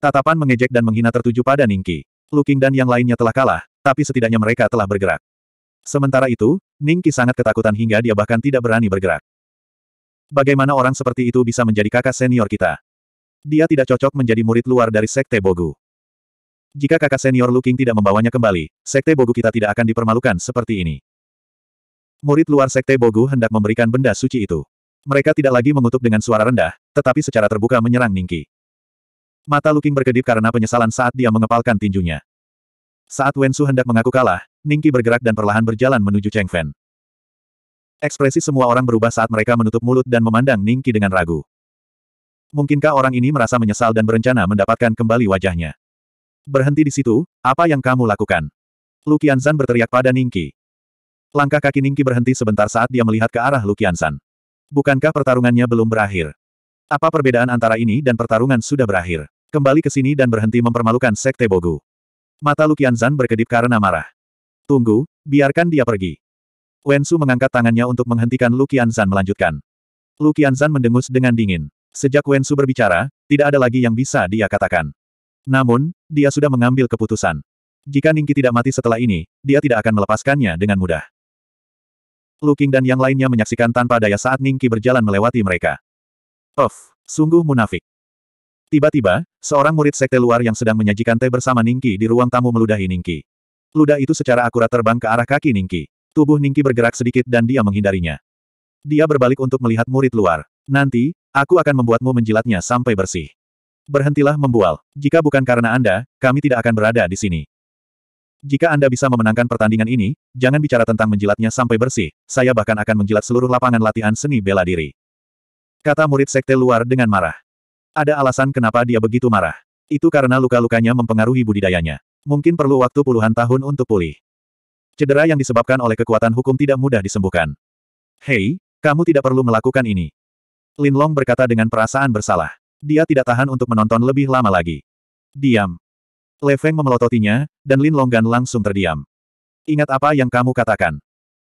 Tatapan mengejek dan menghina tertuju pada Ningki. Luking dan yang lainnya telah kalah, tapi setidaknya mereka telah bergerak. Sementara itu, Ningki sangat ketakutan hingga dia bahkan tidak berani bergerak. Bagaimana orang seperti itu bisa menjadi kakak senior kita? Dia tidak cocok menjadi murid luar dari Sekte Bogu. Jika kakak senior Luking tidak membawanya kembali, Sekte Bogu kita tidak akan dipermalukan seperti ini. Murid luar Sekte Bogu hendak memberikan benda suci itu. Mereka tidak lagi mengutuk dengan suara rendah, tetapi secara terbuka menyerang Ningki. Mata Luking berkedip karena penyesalan saat dia mengepalkan tinjunya. Saat Wensu hendak mengaku kalah, Ningki bergerak dan perlahan berjalan menuju Cheng Fen. Ekspresi semua orang berubah saat mereka menutup mulut dan memandang Ningki dengan ragu. Mungkinkah orang ini merasa menyesal dan berencana mendapatkan kembali wajahnya? Berhenti di situ, apa yang kamu lakukan? Lu Qianzan berteriak pada Ningki. Langkah kaki Ningki berhenti sebentar saat dia melihat ke arah Lu Qianzan. Bukankah pertarungannya belum berakhir? Apa perbedaan antara ini dan pertarungan sudah berakhir? Kembali ke sini dan berhenti mempermalukan Sekte Bogu. Mata Lukian Zan berkedip karena marah. Tunggu, biarkan dia pergi. Wensu mengangkat tangannya untuk menghentikan Lukian Zan melanjutkan. Lukian Zan mendengus dengan dingin. Sejak Wensu berbicara, tidak ada lagi yang bisa dia katakan. Namun, dia sudah mengambil keputusan. Jika Ningki tidak mati setelah ini, dia tidak akan melepaskannya dengan mudah. Luking dan yang lainnya menyaksikan tanpa daya saat Ningki berjalan melewati mereka. Of, sungguh munafik. Tiba-tiba, seorang murid sekte luar yang sedang menyajikan teh bersama Ningki di ruang tamu meludahi Ningki. Ludah itu secara akurat terbang ke arah kaki Ningki. Tubuh Ningki bergerak sedikit dan dia menghindarinya. Dia berbalik untuk melihat murid luar. Nanti, aku akan membuatmu menjilatnya sampai bersih. Berhentilah membual. Jika bukan karena Anda, kami tidak akan berada di sini. Jika Anda bisa memenangkan pertandingan ini, jangan bicara tentang menjilatnya sampai bersih, saya bahkan akan menjilat seluruh lapangan latihan seni bela diri. Kata murid sekte luar dengan marah. Ada alasan kenapa dia begitu marah. Itu karena luka-lukanya mempengaruhi budidayanya. Mungkin perlu waktu puluhan tahun untuk pulih. Cedera yang disebabkan oleh kekuatan hukum tidak mudah disembuhkan. Hei, kamu tidak perlu melakukan ini. Lin Long berkata dengan perasaan bersalah. Dia tidak tahan untuk menonton lebih lama lagi. Diam. Le Feng memelototinya, dan Lin Longgan langsung terdiam. Ingat apa yang kamu katakan.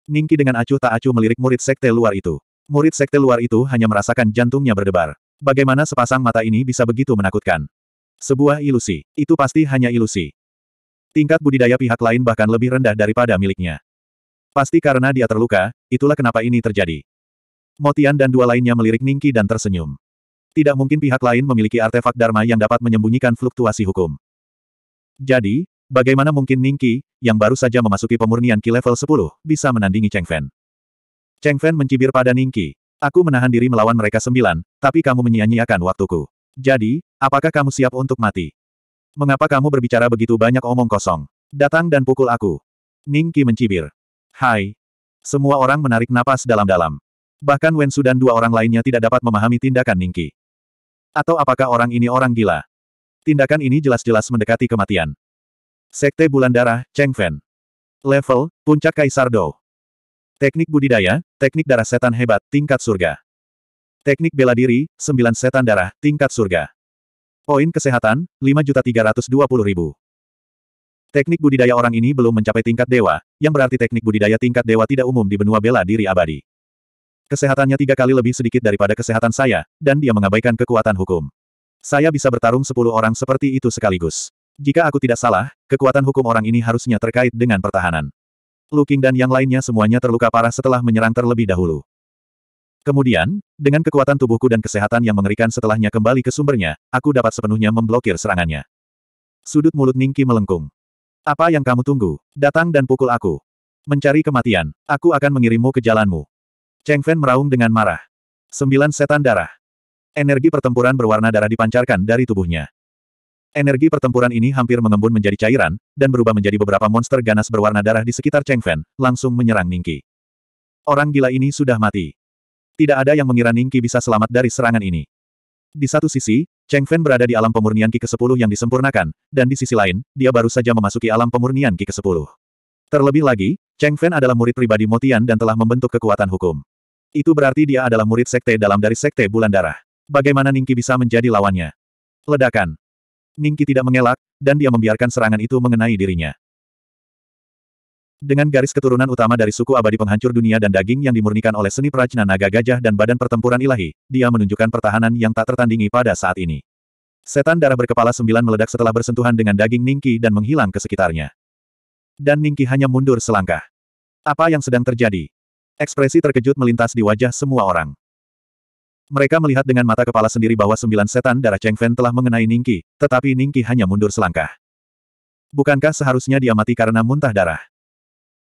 Ningki dengan acuh tak acuh melirik murid sekte luar itu. Murid sekte luar itu hanya merasakan jantungnya berdebar. Bagaimana sepasang mata ini bisa begitu menakutkan? Sebuah ilusi. Itu pasti hanya ilusi. Tingkat budidaya pihak lain bahkan lebih rendah daripada miliknya. Pasti karena dia terluka, itulah kenapa ini terjadi. Motian dan dua lainnya melirik Ningki dan tersenyum. Tidak mungkin pihak lain memiliki artefak Dharma yang dapat menyembunyikan fluktuasi hukum. Jadi, bagaimana mungkin Ningki, yang baru saja memasuki pemurnian Ki level 10, bisa menandingi Cheng Fen? Cheng Fen mencibir pada Ningki. Aku menahan diri melawan mereka sembilan, tapi kamu menyia-nyiakan waktuku. Jadi, apakah kamu siap untuk mati? Mengapa kamu berbicara begitu banyak omong kosong? Datang dan pukul aku. Ning Qi mencibir. Hai. Semua orang menarik napas dalam-dalam. Bahkan Wensu dan dua orang lainnya tidak dapat memahami tindakan Ning Qi. Atau apakah orang ini orang gila? Tindakan ini jelas-jelas mendekati kematian. Sekte Bulan Darah, Cheng Fen. Level, Puncak Kaisar Dou. Teknik budidaya, teknik darah setan hebat, tingkat surga. Teknik bela diri, 9 setan darah, tingkat surga. Poin kesehatan, 5.320.000. Teknik budidaya orang ini belum mencapai tingkat dewa, yang berarti teknik budidaya tingkat dewa tidak umum di benua bela diri abadi. Kesehatannya tiga kali lebih sedikit daripada kesehatan saya, dan dia mengabaikan kekuatan hukum. Saya bisa bertarung sepuluh orang seperti itu sekaligus. Jika aku tidak salah, kekuatan hukum orang ini harusnya terkait dengan pertahanan. Luking dan yang lainnya semuanya terluka parah setelah menyerang terlebih dahulu. Kemudian, dengan kekuatan tubuhku dan kesehatan yang mengerikan setelahnya kembali ke sumbernya, aku dapat sepenuhnya memblokir serangannya. Sudut mulut Ningki melengkung. Apa yang kamu tunggu? Datang dan pukul aku. Mencari kematian, aku akan mengirimmu ke jalanmu. Cheng Fen meraung dengan marah. Sembilan setan darah. Energi pertempuran berwarna darah dipancarkan dari tubuhnya. Energi pertempuran ini hampir mengembun menjadi cairan, dan berubah menjadi beberapa monster ganas berwarna darah di sekitar Cheng Fen langsung menyerang Ningki. Orang gila ini sudah mati. Tidak ada yang mengira Ningki bisa selamat dari serangan ini. Di satu sisi, Cheng Fen berada di alam pemurnian Ki ke-10 yang disempurnakan, dan di sisi lain, dia baru saja memasuki alam pemurnian Ki ke-10. Terlebih lagi, Cheng Fen adalah murid pribadi Motian dan telah membentuk kekuatan hukum. Itu berarti dia adalah murid sekte dalam dari sekte bulan darah. Bagaimana Ningki bisa menjadi lawannya? Ledakan. Ningki tidak mengelak, dan dia membiarkan serangan itu mengenai dirinya. Dengan garis keturunan utama dari suku abadi penghancur dunia dan daging yang dimurnikan oleh seni prajna naga gajah dan badan pertempuran ilahi, dia menunjukkan pertahanan yang tak tertandingi pada saat ini. Setan darah berkepala sembilan meledak setelah bersentuhan dengan daging Ningki dan menghilang ke sekitarnya. Dan Ningki hanya mundur selangkah. Apa yang sedang terjadi? Ekspresi terkejut melintas di wajah semua orang. Mereka melihat dengan mata kepala sendiri bahwa sembilan setan darah Cheng Fen telah mengenai Ningki, tetapi Ningki hanya mundur selangkah. Bukankah seharusnya dia mati karena muntah darah?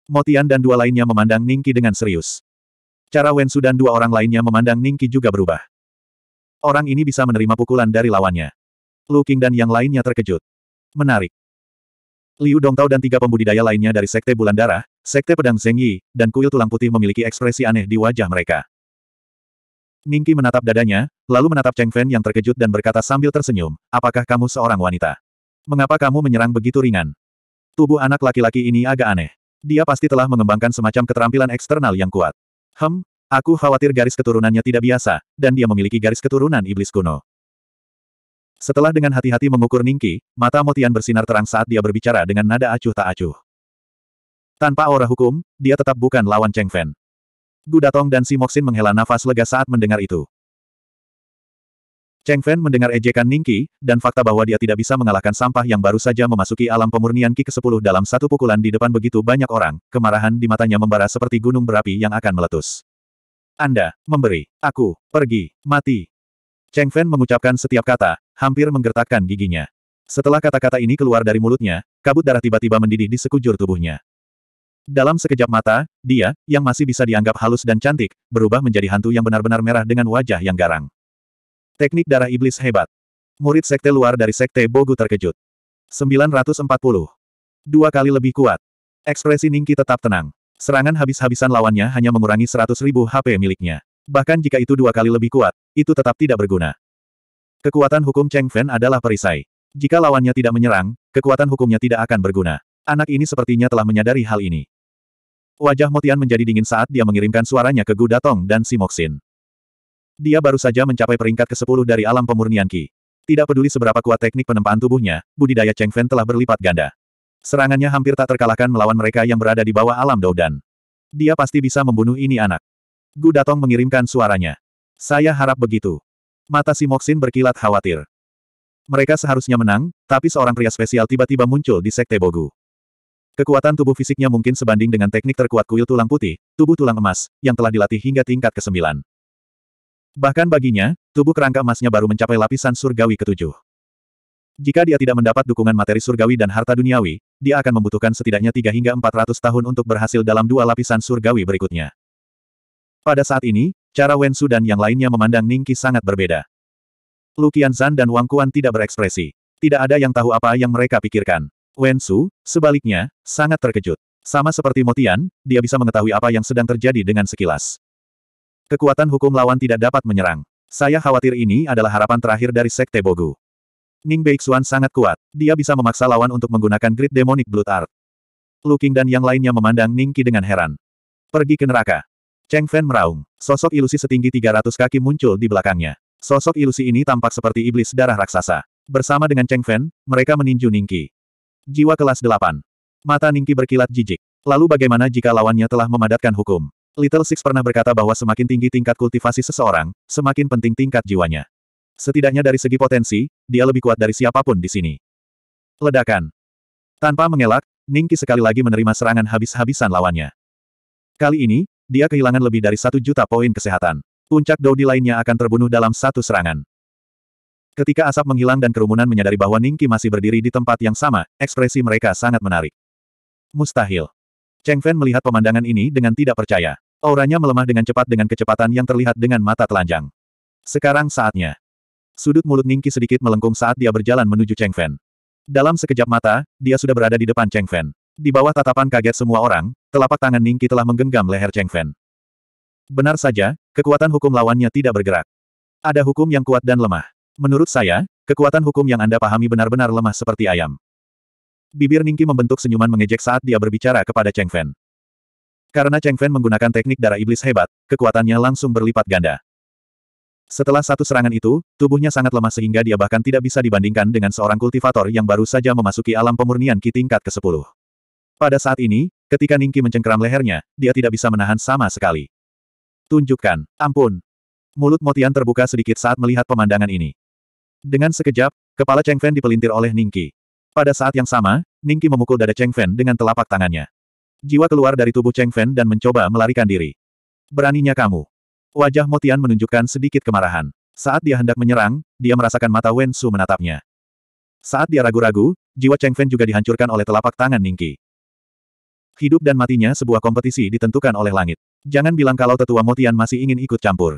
Motian dan dua lainnya memandang Ningki dengan serius. Cara Wensu dan dua orang lainnya memandang Ningki juga berubah. Orang ini bisa menerima pukulan dari lawannya. Lu King dan yang lainnya terkejut. Menarik. Liu Dongtao dan tiga pembudidaya lainnya dari Sekte Bulan Darah, Sekte Pedang Zengyi, dan Kuil Tulang Putih memiliki ekspresi aneh di wajah mereka. Ningki menatap dadanya, lalu menatap Cheng Fen yang terkejut dan berkata sambil tersenyum, apakah kamu seorang wanita? Mengapa kamu menyerang begitu ringan? Tubuh anak laki-laki ini agak aneh. Dia pasti telah mengembangkan semacam keterampilan eksternal yang kuat. Hem, aku khawatir garis keturunannya tidak biasa, dan dia memiliki garis keturunan iblis kuno. Setelah dengan hati-hati mengukur Ningki, mata Motian bersinar terang saat dia berbicara dengan nada acuh tak acuh. Tanpa aura hukum, dia tetap bukan lawan Cheng Fen. Gudatong dan Simoksin menghela nafas lega saat mendengar itu. Cheng Fen mendengar ejekan Ningqi, dan fakta bahwa dia tidak bisa mengalahkan sampah yang baru saja memasuki alam pemurnian Ki ke-10 dalam satu pukulan di depan begitu banyak orang, kemarahan di matanya membara seperti gunung berapi yang akan meletus. Anda, memberi, aku, pergi, mati. Cheng Fen mengucapkan setiap kata, hampir menggertakkan giginya. Setelah kata-kata ini keluar dari mulutnya, kabut darah tiba-tiba mendidih di sekujur tubuhnya. Dalam sekejap mata, dia, yang masih bisa dianggap halus dan cantik, berubah menjadi hantu yang benar-benar merah dengan wajah yang garang. Teknik darah iblis hebat. Murid sekte luar dari sekte Bogu terkejut. 940. Dua kali lebih kuat. Ekspresi Ningki tetap tenang. Serangan habis-habisan lawannya hanya mengurangi 100 ribu HP miliknya. Bahkan jika itu dua kali lebih kuat, itu tetap tidak berguna. Kekuatan hukum Cheng Fen adalah perisai. Jika lawannya tidak menyerang, kekuatan hukumnya tidak akan berguna. Anak ini sepertinya telah menyadari hal ini. Wajah Motian menjadi dingin saat dia mengirimkan suaranya ke Gu Datong dan Simoxin. Dia baru saja mencapai peringkat ke-10 dari alam pemurnian Ki. Tidak peduli seberapa kuat teknik penempaan tubuhnya, budidaya Cheng Fen telah berlipat ganda. Serangannya hampir tak terkalahkan melawan mereka yang berada di bawah alam Doudan. Dia pasti bisa membunuh ini anak. Gu Datong mengirimkan suaranya. Saya harap begitu. Mata Simoxin berkilat khawatir. Mereka seharusnya menang, tapi seorang pria spesial tiba-tiba muncul di Sekte Bogu. Kekuatan tubuh fisiknya mungkin sebanding dengan teknik terkuat kuil tulang putih, tubuh tulang emas, yang telah dilatih hingga tingkat ke-9. Bahkan baginya, tubuh kerangka emasnya baru mencapai lapisan surgawi ketujuh. Jika dia tidak mendapat dukungan materi surgawi dan harta duniawi, dia akan membutuhkan setidaknya 3 hingga 400 tahun untuk berhasil dalam dua lapisan surgawi berikutnya. Pada saat ini, cara Wensu dan yang lainnya memandang Ningki sangat berbeda. Lu Qianzan dan Wang Kuan tidak berekspresi. Tidak ada yang tahu apa yang mereka pikirkan. Wen Su, sebaliknya, sangat terkejut. Sama seperti Motian, dia bisa mengetahui apa yang sedang terjadi dengan sekilas. Kekuatan hukum lawan tidak dapat menyerang. Saya khawatir ini adalah harapan terakhir dari Sekte Bogu. Ning Beixuan sangat kuat. Dia bisa memaksa lawan untuk menggunakan grid demonic blood art. Lu King dan yang lainnya memandang Ning Qi dengan heran. Pergi ke neraka. Cheng Fen meraung. Sosok ilusi setinggi 300 kaki muncul di belakangnya. Sosok ilusi ini tampak seperti iblis darah raksasa. Bersama dengan Cheng Fen, mereka meninju Ning Qi. Jiwa kelas 8. Mata Ningki berkilat jijik. Lalu bagaimana jika lawannya telah memadatkan hukum? Little Six pernah berkata bahwa semakin tinggi tingkat kultivasi seseorang, semakin penting tingkat jiwanya. Setidaknya dari segi potensi, dia lebih kuat dari siapapun di sini. Ledakan. Tanpa mengelak, Ningki sekali lagi menerima serangan habis-habisan lawannya. Kali ini, dia kehilangan lebih dari satu juta poin kesehatan. Puncak Dodi lainnya akan terbunuh dalam satu serangan. Ketika asap menghilang dan kerumunan menyadari bahwa Ningki masih berdiri di tempat yang sama, ekspresi mereka sangat menarik. Mustahil. Cheng Fen melihat pemandangan ini dengan tidak percaya. Auranya melemah dengan cepat dengan kecepatan yang terlihat dengan mata telanjang. Sekarang saatnya. Sudut mulut Ningki sedikit melengkung saat dia berjalan menuju Cheng Fen. Dalam sekejap mata, dia sudah berada di depan Cheng Fen. Di bawah tatapan kaget semua orang, telapak tangan Ningki telah menggenggam leher Cheng Fen. Benar saja, kekuatan hukum lawannya tidak bergerak. Ada hukum yang kuat dan lemah. Menurut saya, kekuatan hukum yang Anda pahami benar-benar lemah seperti ayam. Bibir Ningki membentuk senyuman mengejek saat dia berbicara kepada Cheng Fen. Karena Cheng Fen menggunakan teknik darah iblis hebat, kekuatannya langsung berlipat ganda. Setelah satu serangan itu, tubuhnya sangat lemah sehingga dia bahkan tidak bisa dibandingkan dengan seorang kultivator yang baru saja memasuki alam pemurnian Ki tingkat ke-10. Pada saat ini, ketika Ningki mencengkeram lehernya, dia tidak bisa menahan sama sekali. Tunjukkan, ampun, Mulut Motian terbuka sedikit saat melihat pemandangan ini. Dengan sekejap, kepala Cheng Fen dipelintir oleh Ningki. Pada saat yang sama, Ningki memukul dada Cheng Fen dengan telapak tangannya. Jiwa keluar dari tubuh Cheng Fen dan mencoba melarikan diri. Beraninya kamu. Wajah Motian menunjukkan sedikit kemarahan. Saat dia hendak menyerang, dia merasakan mata Wen Su menatapnya. Saat dia ragu-ragu, jiwa Cheng Fen juga dihancurkan oleh telapak tangan Ningki. Hidup dan matinya sebuah kompetisi ditentukan oleh langit. Jangan bilang kalau tetua Motian masih ingin ikut campur.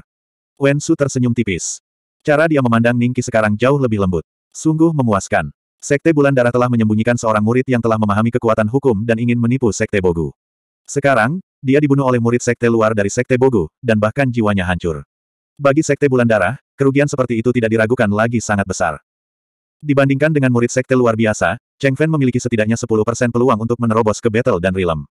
Wen Su tersenyum tipis. Cara dia memandang Ningki sekarang jauh lebih lembut. Sungguh memuaskan. Sekte Bulan Darah telah menyembunyikan seorang murid yang telah memahami kekuatan hukum dan ingin menipu Sekte Bogu. Sekarang, dia dibunuh oleh murid Sekte luar dari Sekte Bogu, dan bahkan jiwanya hancur. Bagi Sekte Bulan Darah, kerugian seperti itu tidak diragukan lagi sangat besar. Dibandingkan dengan murid Sekte luar biasa, Cheng Fen memiliki setidaknya 10% peluang untuk menerobos ke Battle dan Realm.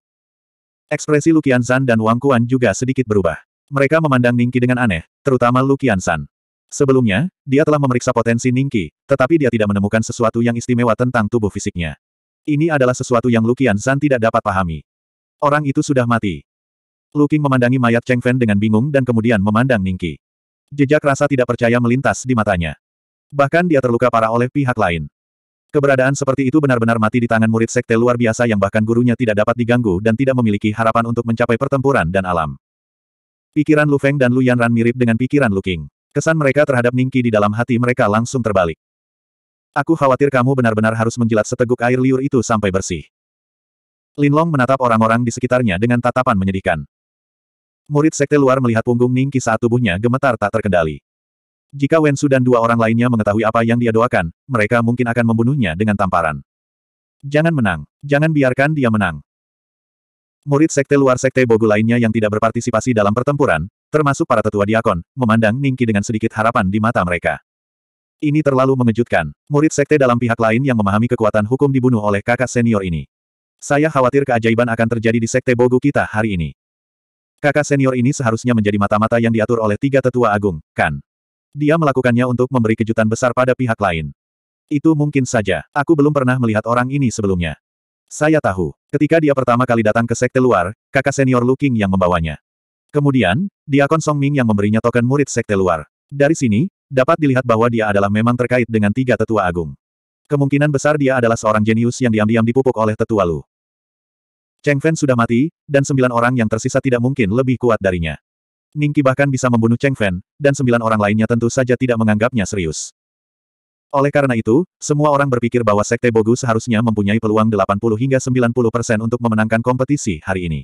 Ekspresi Lukian San dan Wang Kuan juga sedikit berubah. Mereka memandang Ningki dengan aneh, terutama Lukian San. Sebelumnya, dia telah memeriksa potensi Ningqi, tetapi dia tidak menemukan sesuatu yang istimewa tentang tubuh fisiknya. Ini adalah sesuatu yang Lukian San tidak dapat pahami. Orang itu sudah mati. Luking memandangi mayat Cheng Fen dengan bingung dan kemudian memandang Ningqi. Jejak rasa tidak percaya melintas di matanya. Bahkan dia terluka parah oleh pihak lain. Keberadaan seperti itu benar-benar mati di tangan murid sekte luar biasa yang bahkan gurunya tidak dapat diganggu dan tidak memiliki harapan untuk mencapai pertempuran dan alam. Pikiran Lu Feng dan Lu Yanran mirip dengan pikiran Lu Kesan mereka terhadap Ningki di dalam hati mereka langsung terbalik. Aku khawatir kamu benar-benar harus menjilat seteguk air liur itu sampai bersih. Linlong menatap orang-orang di sekitarnya dengan tatapan menyedihkan. Murid sekte luar melihat punggung Ningki saat tubuhnya gemetar tak terkendali. Jika Wensu dan dua orang lainnya mengetahui apa yang dia doakan, mereka mungkin akan membunuhnya dengan tamparan. Jangan menang. Jangan biarkan dia menang. Murid sekte luar sekte Bogu lainnya yang tidak berpartisipasi dalam pertempuran, termasuk para tetua diakon, memandang Ningki dengan sedikit harapan di mata mereka. Ini terlalu mengejutkan. Murid sekte dalam pihak lain yang memahami kekuatan hukum dibunuh oleh kakak senior ini. Saya khawatir keajaiban akan terjadi di sekte Bogu kita hari ini. Kakak senior ini seharusnya menjadi mata-mata yang diatur oleh tiga tetua agung, kan? Dia melakukannya untuk memberi kejutan besar pada pihak lain. Itu mungkin saja. Aku belum pernah melihat orang ini sebelumnya. Saya tahu, ketika dia pertama kali datang ke sekte luar, kakak senior Looking yang membawanya. Kemudian, Diakon Song Ming yang memberinya token murid sekte luar. Dari sini, dapat dilihat bahwa dia adalah memang terkait dengan tiga tetua agung. Kemungkinan besar dia adalah seorang jenius yang diam-diam dipupuk oleh tetua Lu. Cheng Fen sudah mati, dan sembilan orang yang tersisa tidak mungkin lebih kuat darinya. Ningki bahkan bisa membunuh Cheng Fen, dan sembilan orang lainnya tentu saja tidak menganggapnya serius. Oleh karena itu, semua orang berpikir bahwa Sekte Bogu seharusnya mempunyai peluang 80 hingga 90 persen untuk memenangkan kompetisi hari ini.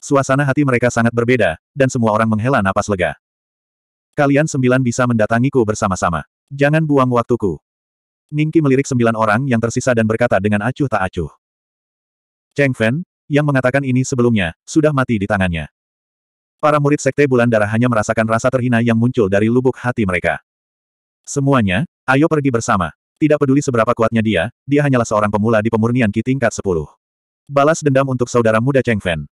Suasana hati mereka sangat berbeda, dan semua orang menghela napas lega. Kalian sembilan bisa mendatangiku bersama-sama. Jangan buang waktuku. Ningki melirik sembilan orang yang tersisa dan berkata dengan acuh tak acuh. Cheng Fen, yang mengatakan ini sebelumnya, sudah mati di tangannya. Para murid Sekte Bulan Darah hanya merasakan rasa terhina yang muncul dari lubuk hati mereka. Semuanya, ayo pergi bersama. Tidak peduli seberapa kuatnya dia, dia hanyalah seorang pemula di pemurnian Ki tingkat 10. Balas dendam untuk saudara muda Cheng Fen.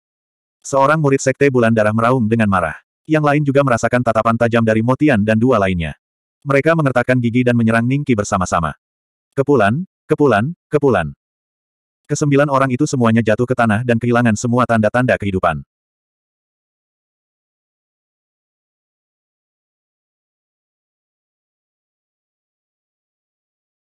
Seorang murid sekte bulan darah meraung dengan marah. Yang lain juga merasakan tatapan tajam dari Motian dan dua lainnya. Mereka mengertakkan gigi dan menyerang Ningki bersama-sama. Kepulan, kepulan, kepulan. Kesembilan orang itu semuanya jatuh ke tanah dan kehilangan semua tanda-tanda kehidupan.